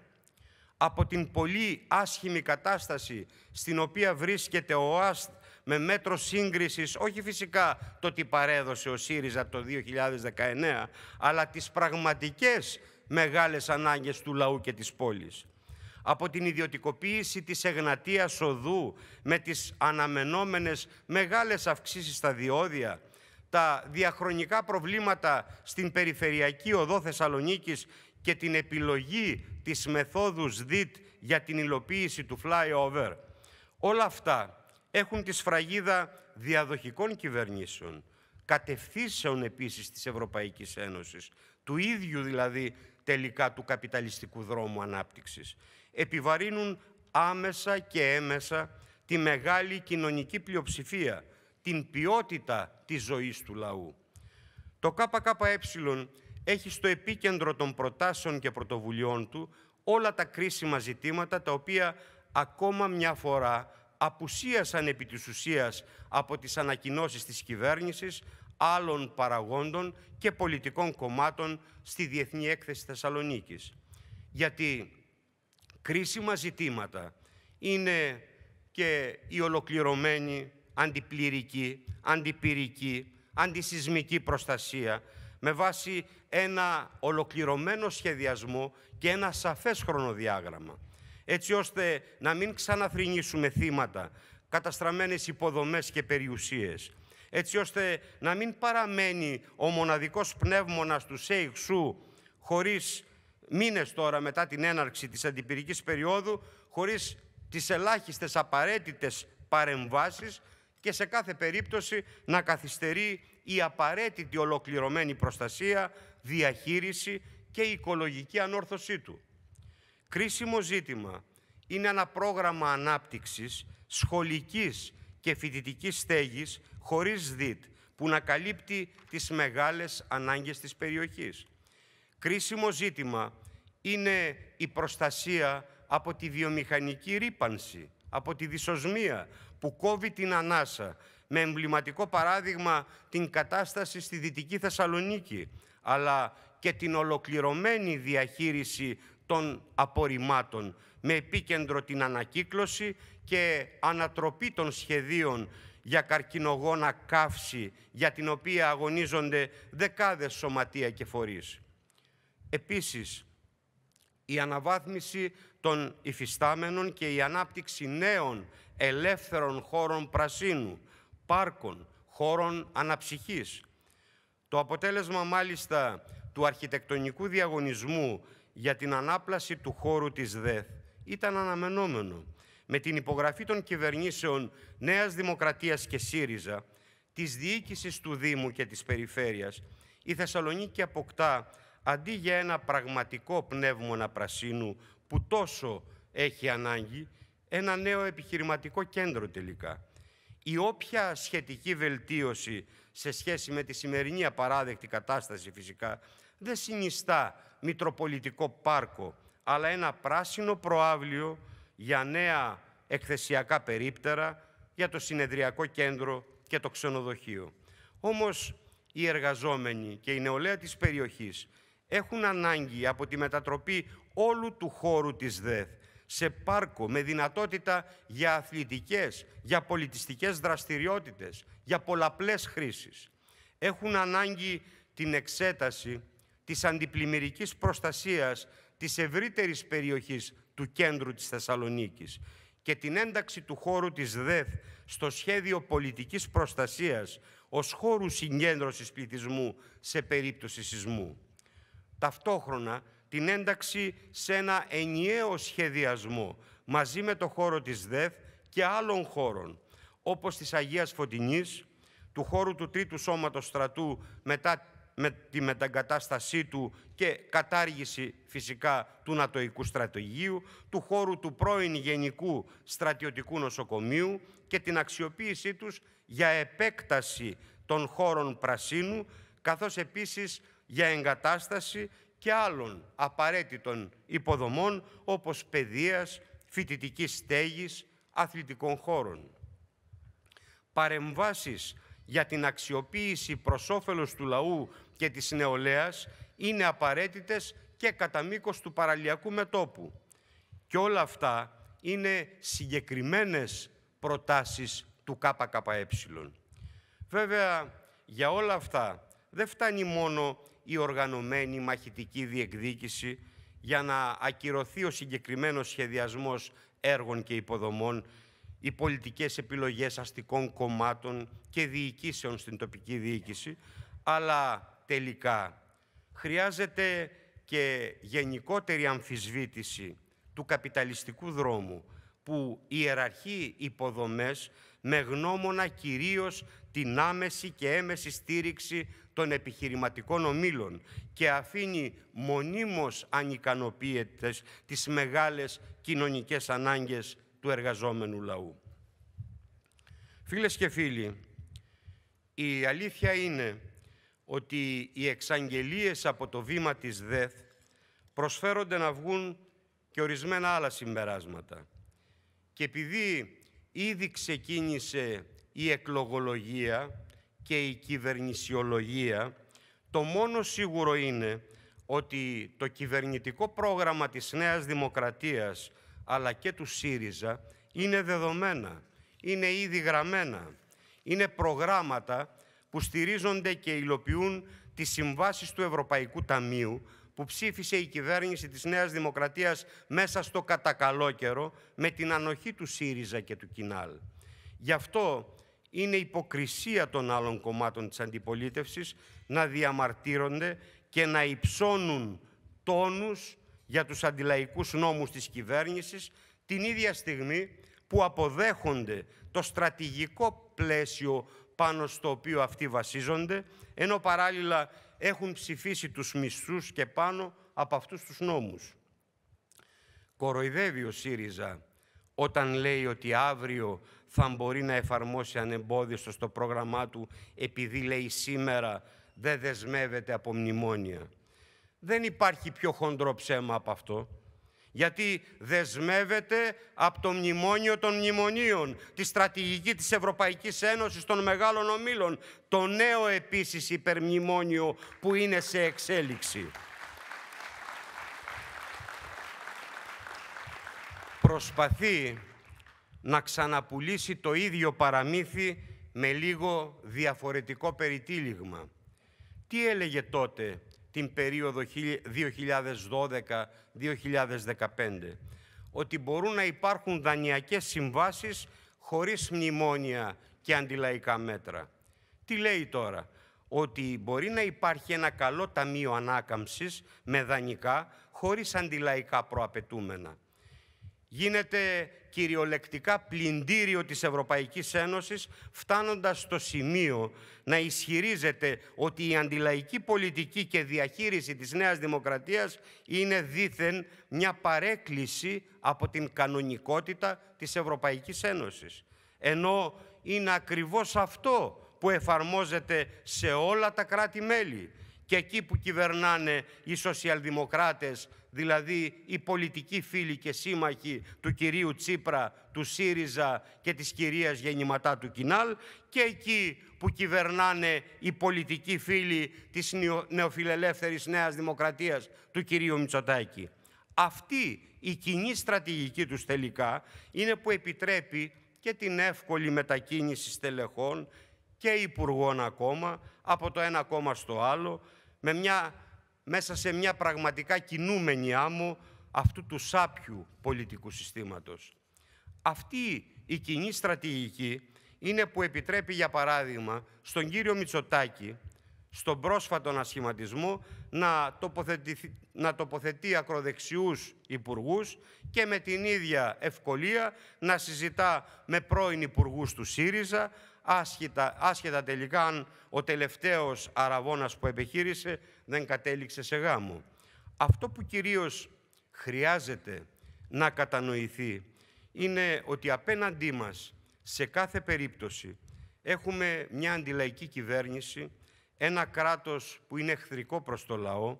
από την πολύ άσχημη κατάσταση στην οποία βρίσκεται ο ΑΣΤ με μέτρο σύγκρισης, όχι φυσικά το τι παρέδωσε ο ΣΥΡΙΖΑ το 2019, αλλά τις πραγματικές μεγάλες ανάγκες του λαού και της πόλης. Από την ιδιωτικοποίηση της Εγνατίας Οδού με τις αναμενόμενες μεγάλες αυξήσεις στα διόδια, τα διαχρονικά προβλήματα στην περιφερειακή οδό Θεσσαλονίκης και την επιλογή της μεθόδους ΔΙΤ για την υλοποίηση του flyover. Όλα αυτά έχουν τη σφραγίδα διαδοχικών κυβερνήσεων, κατευθύνσεων επίσης της Ευρωπαϊκής Ένωσης, του ίδιου δηλαδή τελικά του καπιταλιστικού δρόμου ανάπτυξης. Επιβαρύνουν άμεσα και έμεσα τη μεγάλη κοινωνική πλειοψηφία, την ποιότητα της ζωής του λαού. Το ΚΚΕ έχει στο επίκεντρο των προτάσεων και πρωτοβουλειών του όλα τα κρίσιμα ζητήματα τα οποία ακόμα μια φορά απουσίασαν επί της ουσίας από τις ανακοινώσεις της κυβέρνησης, άλλων παραγόντων και πολιτικών κομμάτων στη Διεθνή Έκθεση Θεσσαλονίκης. Γιατί κρίσιμα ζητήματα είναι και η ολοκληρωμένη αντιπληρική, αντιπυρική, αντισυσμική προστασία με βάση ένα ολοκληρωμένο σχεδιασμό και ένα σαφές χρονοδιάγραμμα, έτσι ώστε να μην ξαναθρηνήσουμε θύματα, καταστραμμένες υποδομές και περιουσίες, έτσι ώστε να μην παραμένει ο μοναδικός πνεύμονας του ΣΕΙΞΟΥ χωρίς μήνες τώρα μετά την έναρξη της αντιπυρικής περίοδου, χωρίς τις ελάχιστες απαραίτητες παρεμβάσεις και σε κάθε περίπτωση να καθυστερεί η απαραίτητη ολοκληρωμένη προστασία διαχείριση και οικολογική ανόρθωσή του. Κρίσιμο ζήτημα είναι ένα πρόγραμμα ανάπτυξης σχολικής και φοιτητικής στέγης χωρίς ΔΙΤ που να καλύπτει τις μεγάλες ανάγκες της περιοχής. Κρίσιμο ζήτημα είναι η προστασία από τη βιομηχανική ρήπανση, από τη δυσοσμία που κόβει την ανάσα με εμβληματικό παράδειγμα την κατάσταση στη Δυτική Θεσσαλονίκη αλλά και την ολοκληρωμένη διαχείριση των απορριμμάτων με επίκεντρο την ανακύκλωση και ανατροπή των σχεδίων για καρκινογόνα καύση για την οποία αγωνίζονται δεκάδες σωματεία και φορείς. Επίσης, η αναβάθμιση των υφιστάμενων και η ανάπτυξη νέων ελεύθερων χώρων πρασίνου, πάρκων, χώρων αναψυχής, το αποτέλεσμα μάλιστα του αρχιτεκτονικού διαγωνισμού για την ανάπλαση του χώρου της ΔΕΘ ήταν αναμενόμενο. Με την υπογραφή των κυβερνήσεων Νέας Δημοκρατίας και ΣΥΡΙΖΑ, της διοίκησης του Δήμου και της Περιφέρειας, η Θεσσαλονίκη αποκτά αντί για ένα πραγματικό πνεύμονα πρασίνου που τόσο έχει ανάγκη, ένα νέο επιχειρηματικό κέντρο τελικά. Η όποια σχετική βελτίωση σε σχέση με τη σημερινή απαράδεκτη κατάσταση φυσικά, δεν συνιστά μητροπολιτικό πάρκο, αλλά ένα πράσινο προάβλιο για νέα εκθεσιακά περίπτερα, για το συνεδριακό κέντρο και το ξενοδοχείο. Όμως οι εργαζόμενοι και η νεολαία της περιοχής έχουν ανάγκη από τη μετατροπή όλου του χώρου της ΔΕΘ σε πάρκο με δυνατότητα για αθλητικές, για πολιτιστικές δραστηριότητες, για πολλαπλές χρήσεις. Έχουν ανάγκη την εξέταση της αντιπλημμυρικής προστασίας της ευρύτερης περιοχής του κέντρου της Θεσσαλονίκης και την ένταξη του χώρου της ΔΕΘ στο σχέδιο πολιτικής προστασίας ως χώρου συγκέντρωσης πληθυσμού σε περίπτωση σεισμού. Ταυτόχρονα, την ένταξη σε ένα ενιαίο σχεδιασμό μαζί με το χώρο της ΔΕΘ και άλλων χώρων, όπως της Αγίας Φωτεινής, του χώρου του Τρίτου Σώματος Στρατού μετά με τη μεταγκατάστασή του και κατάργηση φυσικά του Νατοϊκού Στρατηγίου, του χώρου του πρώην Γενικού Στρατιωτικού Νοσοκομείου και την αξιοποίησή τους για επέκταση των χώρων Πρασίνου, καθώς επίσης για εγκατάσταση και άλλων απαραίτητων υποδομών όπως παιδείας, φοιτητικής στέγης, αθλητικών χώρων. Παρεμβάσεις για την αξιοποίηση προς όφελος του λαού και της νεολαίας είναι απαραίτητες και κατά μήκος του παραλιακού μετόπου. Και όλα αυτά είναι συγκεκριμένες προτάσεις του ΚΚΕ. Βέβαια, για όλα αυτά δεν φτάνει μόνο η οργανωμένη μαχητική διεκδίκηση για να ακυρωθεί ο συγκεκριμένος σχεδιασμός έργων και υποδομών, οι πολιτικές επιλογές αστικών κομμάτων και διοικήσεων στην τοπική διοίκηση, αλλά τελικά χρειάζεται και γενικότερη αμφισβήτηση του καπιταλιστικού δρόμου που ιεραρχεί υποδομές με γνώμονα κυρίως την άμεση και έμεση στήριξη των επιχειρηματικών ομίλων και αφήνει μονίμως ανικανοποιητές τις μεγάλες κοινωνικές ανάγκες του εργαζόμενου λαού. Φίλες και φίλοι, η αλήθεια είναι ότι οι εξαγγελίες από το βήμα της ΔΕΘ προσφέρονται να βγουν και ορισμένα άλλα συμπεράσματα. Και επειδή ήδη ξεκίνησε η εκλογολογία και η κυβερνησιολογία. Το μόνο σίγουρο είναι ότι το κυβερνητικό πρόγραμμα της Νέας Δημοκρατίας αλλά και του ΣΥΡΙΖΑ είναι δεδομένα, είναι ήδη γραμμένα. Είναι προγράμματα που στηρίζονται και υλοποιούν τις συμβάσεις του Ευρωπαϊκού Ταμείου που ψήφισε η κυβέρνηση της Νέας Δημοκρατίας μέσα στο κατακαλό καιρό με την ανοχή του ΣΥΡΙΖΑ και του ΚΙΝΑΛ. Γι' αυτό είναι υποκρισία των άλλων κομμάτων της αντιπολίτευσης να διαμαρτύρονται και να υψώνουν τόνους για τους αντιλαϊκούς νόμους της κυβέρνησης την ίδια στιγμή που αποδέχονται το στρατηγικό πλαίσιο πάνω στο οποίο αυτοί βασίζονται, ενώ παράλληλα έχουν ψηφίσει τους μισθούς και πάνω από αυτούς τους νόμους. Κοροϊδεύει ο ΣΥΡΙΖΑ όταν λέει ότι αύριο θα μπορεί να εφαρμόσει ανεμπόδιστο στο πρόγραμμά του επειδή λέει σήμερα δεν δεσμεύεται από μνημόνια. Δεν υπάρχει πιο χοντρό ψέμα από αυτό γιατί δεσμεύεται από το μνημόνιο των μνημονίων, τη στρατηγική της Ευρωπαϊκής Ένωσης των Μεγάλων Ομήλων, το νέο επίσης υπερμνημόνιο που είναι σε εξέλιξη. Προσπαθεί να ξαναπουλήσει το ίδιο παραμύθι με λίγο διαφορετικό περιτύλιγμα. Τι έλεγε τότε την περίοδο 2012-2015, ότι μπορούν να υπάρχουν δανειακές συμβάσεις χωρίς μνημόνια και αντιλαϊκά μέτρα. Τι λέει τώρα, ότι μπορεί να υπάρχει ένα καλό ταμείο ανάκαμψης με δανεικά χωρίς αντιλαϊκά προαπαιτούμενα. Γίνεται κυριολεκτικά πλυντήριο της Ευρωπαϊκής Ένωσης, φτάνοντας στο σημείο να ισχυρίζεται ότι η αντιλαϊκή πολιτική και διαχείριση της Νέας Δημοκρατίας είναι δήθεν μια παρέκκληση από την κανονικότητα της Ευρωπαϊκής Ένωσης. Ενώ είναι ακριβώς αυτό που εφαρμόζεται σε όλα τα κράτη-μέλη και εκεί που κυβερνάνε οι σοσιαλδημοκράτες δηλαδή οι πολιτικοί φίλοι και σύμμαχοι του κυρίου Τσίπρα, του ΣΥΡΙΖΑ και της κυρίας γεννηματά του Κινάλ και εκεί που κυβερνάνε οι πολιτικοί φίλοι της νεοφιλελεύθερης Νέας Δημοκρατίας του κυρίου Μητσοτάκη. Αυτή η κοινή στρατηγική τους τελικά είναι που επιτρέπει και την εύκολη μετακίνηση στελεχών και υπουργών ακόμα από το ένα κόμμα στο άλλο με μια μέσα σε μια πραγματικά κινούμενη άμμο αυτού του σάπιου πολιτικού συστήματος. Αυτή η κοινή στρατηγική είναι που επιτρέπει, για παράδειγμα, στον κύριο Μητσοτάκη στον πρόσφατο ανασχηματισμό να, να τοποθετεί ακροδεξιούς υπουργούς και με την ίδια ευκολία να συζητά με πρώην υπουργούς του ΣΥΡΙΖΑ άσχετα, άσχετα τελικά αν ο τελευταίος αραβώνας που επιχείρησε δεν κατέληξε σε γάμο. Αυτό που κυρίως χρειάζεται να κατανοηθεί είναι ότι απέναντί μας σε κάθε περίπτωση έχουμε μια αντιλαϊκή κυβέρνηση ένα κράτος που είναι εχθρικό προς το λαό,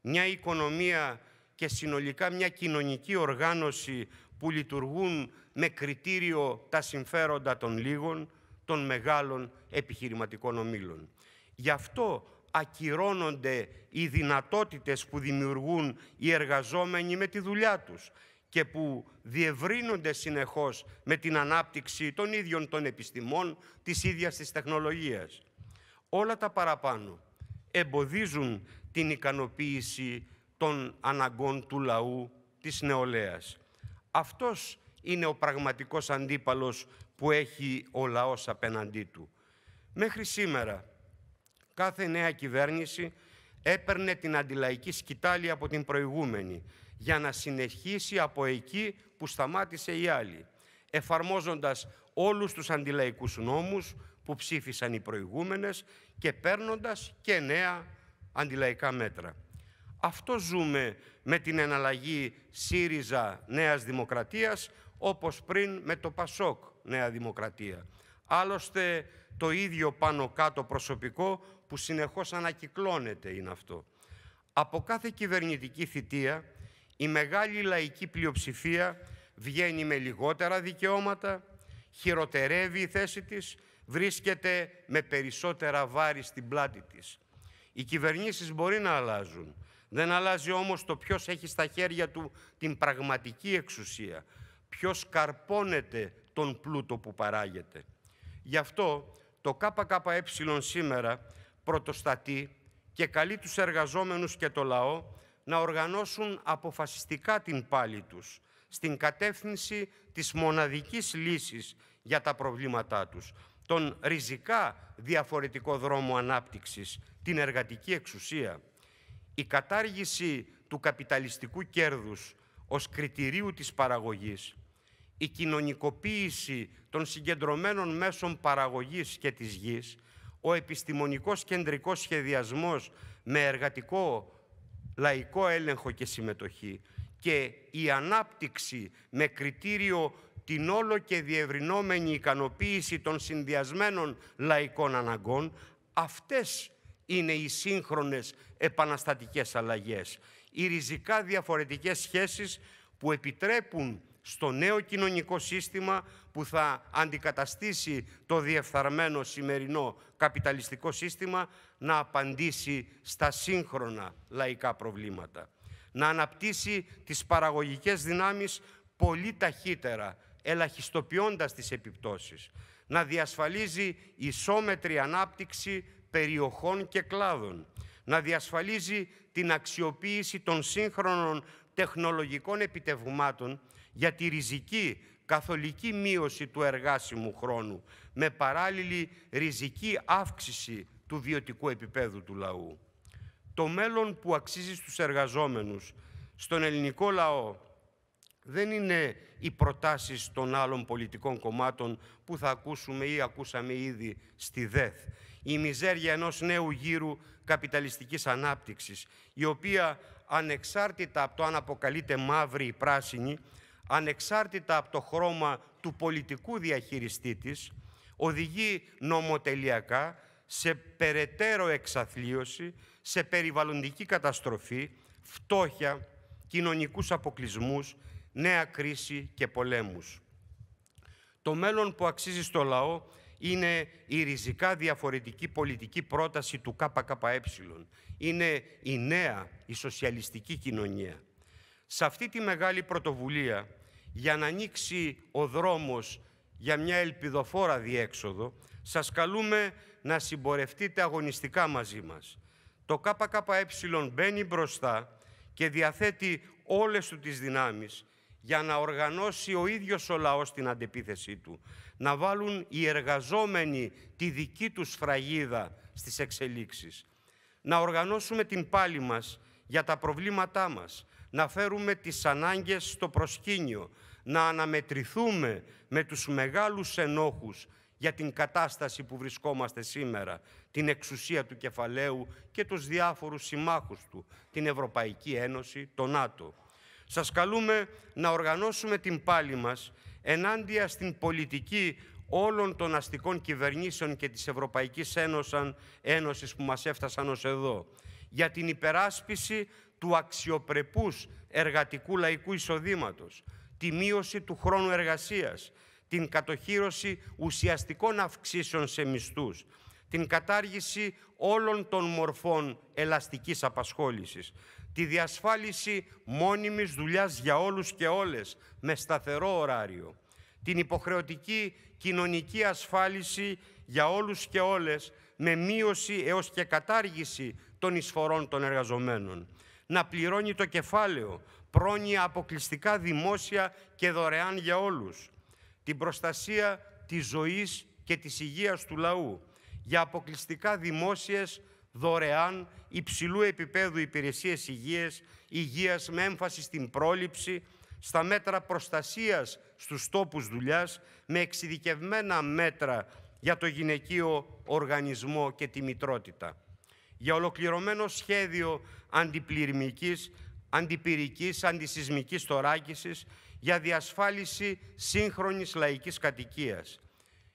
μια οικονομία και συνολικά μια κοινωνική οργάνωση που λειτουργούν με κριτήριο τα συμφέροντα των λίγων, των μεγάλων επιχειρηματικών ομίλων. Γι' αυτό ακυρώνονται οι δυνατότητες που δημιουργούν οι εργαζόμενοι με τη δουλειά τους και που διευρύνονται συνεχώς με την ανάπτυξη των ίδιων των επιστημών, της ίδιας της τεχνολογίας όλα τα παραπάνω εμποδίζουν την ικανοποίηση των αναγκών του λαού της νεολαίας. Αυτός είναι ο πραγματικός αντίπαλος που έχει ο λαός απέναντί του. Μέχρι σήμερα, κάθε νέα κυβέρνηση έπαιρνε την αντιλαϊκή σκητάλη από την προηγούμενη για να συνεχίσει από εκεί που σταμάτησε η άλλη, εφαρμόζοντας όλους τους αντιλαϊκούς νόμους που ψήφισαν οι προηγούμενες και παίρνοντας και νέα αντιλαϊκά μέτρα. Αυτό ζούμε με την εναλλαγή ΣΥΡΙΖΑ Νέας Δημοκρατίας, όπως πριν με το ΠΑΣΟΚ Νέα Δημοκρατία. Άλλωστε, το ίδιο πάνω κάτω προσωπικό που συνεχώς ανακυκλώνεται είναι αυτό. Από κάθε κυβερνητική θητεία, η μεγάλη λαϊκή πλειοψηφία βγαίνει με λιγότερα δικαιώματα, χειροτερεύει η θέση της βρίσκεται με περισσότερα βάρη στην πλάτη της. Οι κυβερνήσεις μπορεί να αλλάζουν. Δεν αλλάζει όμως το ποιος έχει στα χέρια του την πραγματική εξουσία. Ποιος καρπώνεται τον πλούτο που παράγεται. Γι' αυτό το ΚΚΕ σήμερα πρωτοστατεί και καλεί τους εργαζόμενους και το λαό να οργανώσουν αποφασιστικά την πάλη τους στην κατεύθυνση της μοναδικής λύσης για τα προβλήματά τους, τον ριζικά διαφορετικό δρόμο ανάπτυξης, την εργατική εξουσία, η κατάργηση του καπιταλιστικού κέρδους ως κριτηρίου της παραγωγής, η κοινωνικοποίηση των συγκεντρωμένων μέσων παραγωγής και της γης, ο επιστημονικός κεντρικός σχεδιασμός με εργατικό λαϊκό έλεγχο και συμμετοχή και η ανάπτυξη με κριτήριο την όλο και διευρυνόμενη ικανοποίηση των συνδυασμένων λαϊκών αναγκών, αυτές είναι οι σύγχρονες επαναστατικές αλλαγές, οι ριζικά διαφορετικές σχέσεις που επιτρέπουν στο νέο κοινωνικό σύστημα που θα αντικαταστήσει το διεφθαρμένο σημερινό καπιταλιστικό σύστημα να απαντήσει στα σύγχρονα λαϊκά προβλήματα. Να αναπτύσσει τις παραγωγικές δυνάμεις πολύ ταχύτερα ελαχιστοποιώντας τις επιπτώσεις, να διασφαλίζει ισόμετρη ανάπτυξη περιοχών και κλάδων, να διασφαλίζει την αξιοποίηση των σύγχρονων τεχνολογικών επιτευγμάτων για τη ριζική καθολική μείωση του εργάσιμου χρόνου με παράλληλη ριζική αύξηση του βιωτικού επίπεδου του λαού. Το μέλλον που αξίζει στους εργαζόμενους, στον ελληνικό λαό δεν είναι οι προτάσεις των άλλων πολιτικών κομμάτων που θα ακούσουμε ή ακούσαμε ήδη στη ΔΕΘ. Η μιζέρια ενός νέου γύρου καπιταλιστικής ανάπτυξης, η οποία ανεξάρτητα από το αν αποκαλείται μαύρη ή πράσινη, ανεξάρτητα από το χρώμα του πολιτικού διαχειριστή της, οδηγεί νομοτελειακά σε περαιτέρω εξαθλίωση, σε περιβαλλοντική καταστροφή, φτώχεια, κοινωνικούς αποκλισμούς, νέα κρίση και πολέμους. Το μέλλον που αξίζει στο λαό είναι η ριζικά διαφορετική πολιτική πρόταση του ΚΚΕ. Είναι η νέα, η σοσιαλιστική κοινωνία. Σε αυτή τη μεγάλη πρωτοβουλία, για να ανοίξει ο δρόμος για μια ελπιδοφόρα διέξοδο, σας καλούμε να συμπορευτείτε αγωνιστικά μαζί μας. Το ΚΚΕ μπαίνει μπροστά και διαθέτει όλες του τις δυνάμεις για να οργανώσει ο ίδιος ο λαός την αντεπίθεσή του. Να βάλουν οι εργαζόμενοι τη δική τους φραγίδα στις εξελίξεις. Να οργανώσουμε την πάλη μας για τα προβλήματά μας. Να φέρουμε τις ανάγκες στο προσκήνιο. Να αναμετρηθούμε με τους μεγάλους ενόχους για την κατάσταση που βρισκόμαστε σήμερα, την εξουσία του κεφαλαίου και τους διάφορους συμμάχους του, την Ευρωπαϊκή Ένωση, το ΝΑΤΟ. Σας καλούμε να οργανώσουμε την πάλη μας ενάντια στην πολιτική όλων των αστικών κυβερνήσεων και της Ευρωπαϊκής Ένωσης που μας έφτασαν ως εδώ, για την υπεράσπιση του αξιοπρεπούς εργατικού λαϊκού εισοδήματος, τη μείωση του χρόνου εργασίας, την κατοχήρωση ουσιαστικών αυξήσεων σε μισθούς, την κατάργηση όλων των μορφών ελαστικής απασχόλησης, τη διασφάλιση μόνιμης δουλειάς για όλους και όλες με σταθερό ωράριο, την υποχρεωτική κοινωνική ασφάλιση για όλους και όλες με μείωση έως και κατάργηση των εισφορών των εργαζομένων, να πληρώνει το κεφάλαιο, πρόνοια αποκλειστικά δημόσια και δωρεάν για όλους, την προστασία της ζωής και της υγείας του λαού, για αποκλειστικά δημόσιες δωρεάν υψηλού επίπεδου υπηρεσίες υγείας, υγείας με έμφαση στην πρόληψη, στα μέτρα προστασίας στους τόπους δουλειάς, με εξειδικευμένα μέτρα για το γυναικείο οργανισμό και τη μητρότητα. Για ολοκληρωμένο σχέδιο αντιπληρμικής, αντιπυρικής, αντισυσμικής θωράκισης, για διασφάλιση σύγχρονης λαϊκής κατοικίας,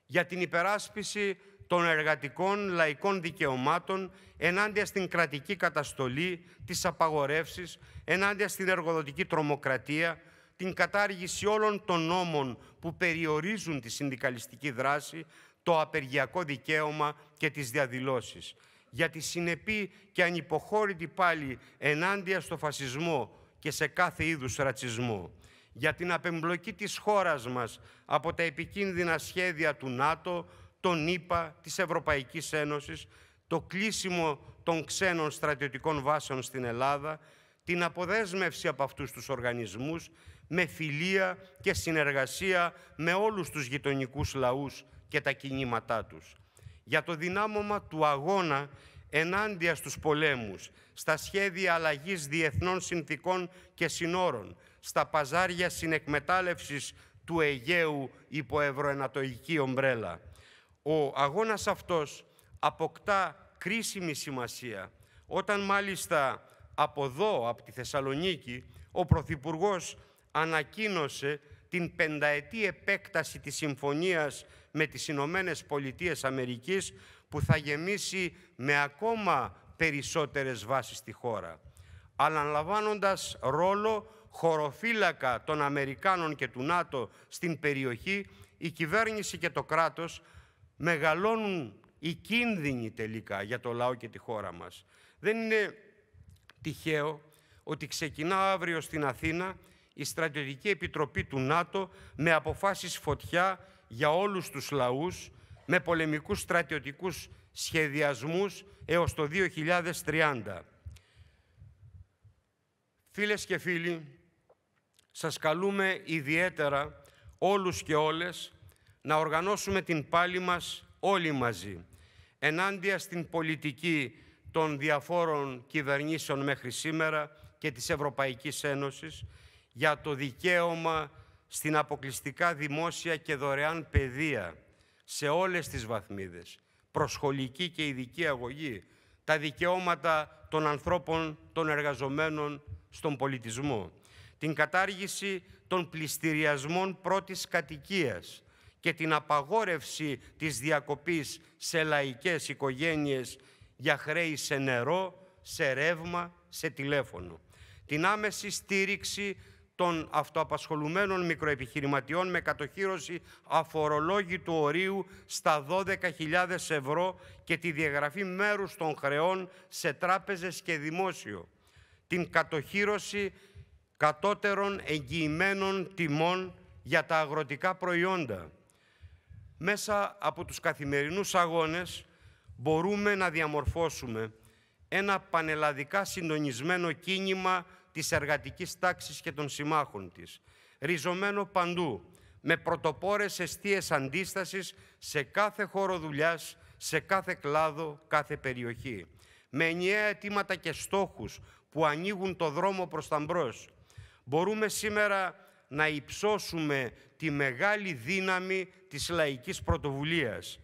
για την υπεράσπιση των εργατικών λαϊκών δικαιωμάτων ενάντια στην κρατική καταστολή, τις απαγορεύσεις, ενάντια στην εργοδοτική τρομοκρατία, την κατάργηση όλων των νόμων που περιορίζουν τη συνδικαλιστική δράση, το απεργιακό δικαίωμα και τις διαδηλώσεις. Για τη συνεπή και ανυποχώρητη πάλι ενάντια στο φασισμό και σε κάθε είδους ρατσισμό. Για την απεμπλοκή της χώρας μας από τα επικίνδυνα σχέδια του ΝΑΤΟ, τον ΗΠΑ, της Ευρωπαϊκής Ένωσης, το κλείσιμο των ξένων στρατιωτικών βάσεων στην Ελλάδα, την αποδέσμευση από αυτούς τους οργανισμούς, με φιλία και συνεργασία με όλους τους γειτονικούς λαούς και τα κινήματά τους. Για το δυνάμωμα του αγώνα ενάντια στους πολέμους, στα σχέδια αλλαγής διεθνών συνθήκων και συνόρων, στα παζάρια συνεκμετάλλευσης του Αιγαίου υπό ευρωενατολική ομπρέλα. Ο αγώνας αυτός αποκτά κρίσιμη σημασία όταν μάλιστα από εδώ, από τη Θεσσαλονίκη, ο Πρωθυπουργός ανακοίνωσε την πενταετή επέκταση της συμφωνίας με τις Ηνωμένες Πολιτείες Αμερικής που θα γεμίσει με ακόμα περισσότερες βάσεις στη χώρα. Αλλά ρόλο χωροφύλακα των Αμερικάνων και του ΝΑΤΟ στην περιοχή, η κυβέρνηση και το κράτος μεγαλώνουν οι κίνδυνοι τελικά για το λαό και τη χώρα μας. Δεν είναι τυχαίο ότι ξεκινά αύριο στην Αθήνα η Στρατιωτική Επιτροπή του ΝΑΤΟ με αποφάσεις φωτιά για όλους τους λαούς, με πολεμικούς στρατιωτικούς σχεδιασμούς έως το 2030. Φίλες και φίλοι, σας καλούμε ιδιαίτερα όλους και όλες να οργανώσουμε την πάλη μας όλοι μαζί, ενάντια στην πολιτική των διαφόρων κυβερνήσεων μέχρι σήμερα και της Ευρωπαϊκής Ένωσης για το δικαίωμα στην αποκλειστικά δημόσια και δωρεάν παιδεία σε όλες τις βαθμίδες, προσχολική και ειδική αγωγή, τα δικαιώματα των ανθρώπων, των εργαζομένων στον πολιτισμό, την κατάργηση των πληστηριασμών πρώτης κατοικίας, και την απαγόρευση της διακοπής σε λαϊκές οικογένειες για χρέη σε νερό, σε ρεύμα, σε τηλέφωνο. Την άμεση στήριξη των αυτοαπασχολουμένων μικροεπιχειρηματιών με κατοχύρωση αφορολόγητου ορίου στα 12.000 ευρώ και τη διαγραφή μέρους των χρεών σε τράπεζες και δημόσιο. Την κατοχήρωση κατώτερων εγγυημένων τιμών για τα αγροτικά προϊόντα μέσα από τους καθημερινούς αγώνες μπορούμε να διαμορφώσουμε ένα πανελλαδικά συντονισμένο κίνημα της εργατικής τάξης και των συμμάχων της, ριζωμένο παντού, με πρωτοπόρες αιστείες αντίστασης σε κάθε χώρο δουλειάς, σε κάθε κλάδο, κάθε περιοχή, με ενιαία αιτήματα και στόχους που ανοίγουν το δρόμο προς τα μπρος. Μπορούμε σήμερα να υψώσουμε τη μεγάλη δύναμη της λαϊκής πρωτοβουλίας.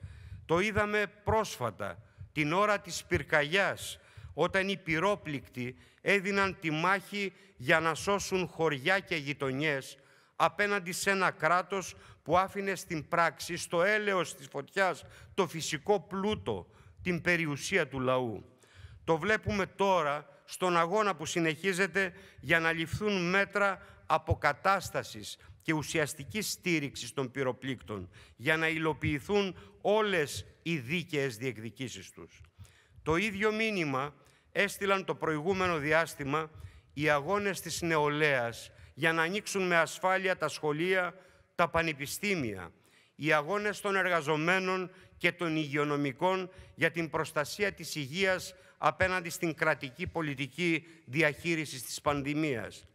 Το είδαμε πρόσφατα, την ώρα της πυρκαγιάς, όταν οι πυρόπληκτοι έδιναν τη μάχη για να σώσουν χωριά και γειτονιές απέναντι σε ένα κράτος που άφηνε στην πράξη, στο έλεος της φωτιάς, το φυσικό πλούτο, την περιουσία του λαού. Το βλέπουμε τώρα στον αγώνα που συνεχίζεται για να ληφθούν μέτρα αποκατάστασης και ουσιαστικής στήριξης των πυροπλήκτων για να υλοποιηθούν όλες οι δίκαιες διεκδικήσεις τους. Το ίδιο μήνυμα έστειλαν το προηγούμενο διάστημα οι αγώνες της νεολαίας για να ανοίξουν με ασφάλεια τα σχολεία, τα πανεπιστήμια, οι αγώνες των εργαζομένων και των υγειονομικών για την προστασία της υγείας απέναντι στην κρατική πολιτική διαχείρισης της πανδημίας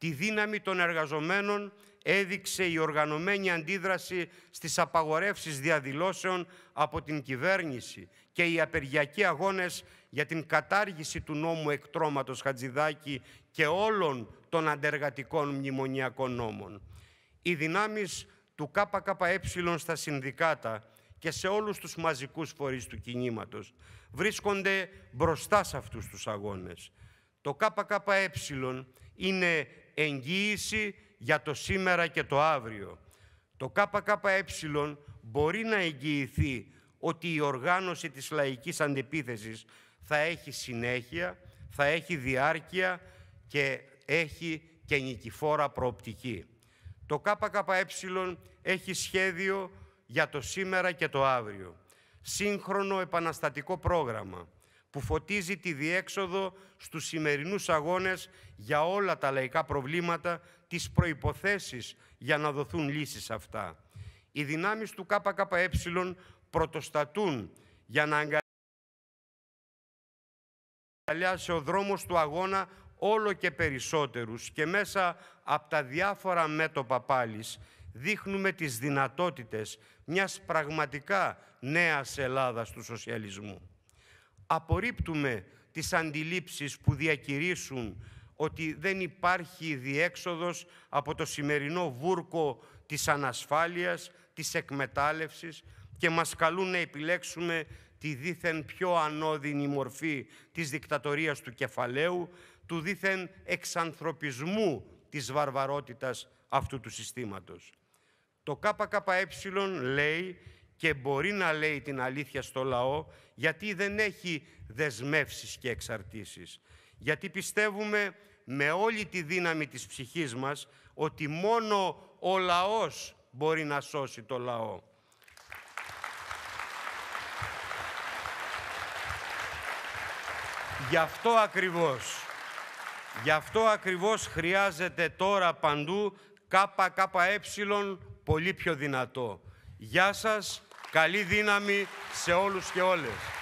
τη δύναμη των εργαζομένων έδειξε η οργανωμένη αντίδραση στις απαγορεύσεις διαδηλώσεων από την κυβέρνηση και οι απεργιακοί αγώνες για την κατάργηση του νόμου εκτρώματος Χατζηδάκη και όλων των αντεργατικών μνημονιακών νόμων. Οι δυνάμεις του ΚΚΕ στα συνδικάτα και σε όλους τους μαζικούς φορείς του κινήματος βρίσκονται μπροστά σε αυτούς τους αγώνες. Το ΚΚΕ είναι εγγύηση για το σήμερα και το αύριο. Το ΚΚΕ μπορεί να εγγυηθεί ότι η οργάνωση της λαϊκής αντιπίθεσης θα έχει συνέχεια, θα έχει διάρκεια και έχει και νικηφόρα προοπτική. Το ΚΚΕ έχει σχέδιο για το σήμερα και το αύριο. Σύγχρονο επαναστατικό πρόγραμμα, που φωτίζει τη διέξοδο στους σημερινούς αγώνες για όλα τα λαϊκά προβλήματα, τις προϋποθέσεις για να δοθούν λύσεις αυτά. Οι δυνάμεις του ΚΚΕ πρωτοστατούν για να αγκαλιάσει ο δρόμος του αγώνα όλο και περισσότερους και μέσα από τα διάφορα μέτωπα πάλις δείχνουμε τις δυνατότητες μιας πραγματικά νέας Ελλάδας του σοσιαλισμού απορρίπτουμε τις αντιλήψεις που διακηρύσουν ότι δεν υπάρχει διέξοδος από το σημερινό βούρκο της ανασφάλειας, της εκμετάλλευσης και μας καλούν να επιλέξουμε τη δίθεν πιο ανώδυνη μορφή της δικτατορίας του κεφαλαίου, του δίθεν εξανθρωπισμού της βαρβαρότητας αυτού του συστήματος. Το ΚΚΕ λέει και μπορεί να λέει την αλήθεια στο λαό γιατί δεν έχει δεσμεύσεις και εξαρτήσεις. Γιατί πιστεύουμε με όλη τη δύναμη της ψυχής μας ότι μόνο ο λαός μπορεί να σώσει το λαό. Γι' αυτό ακριβώς, γι' αυτό ακριβώς χρειάζεται τώρα παντού ΚΚΕ πολύ πιο δυνατό. Γεια σας, Καλή δύναμη σε όλους και όλες.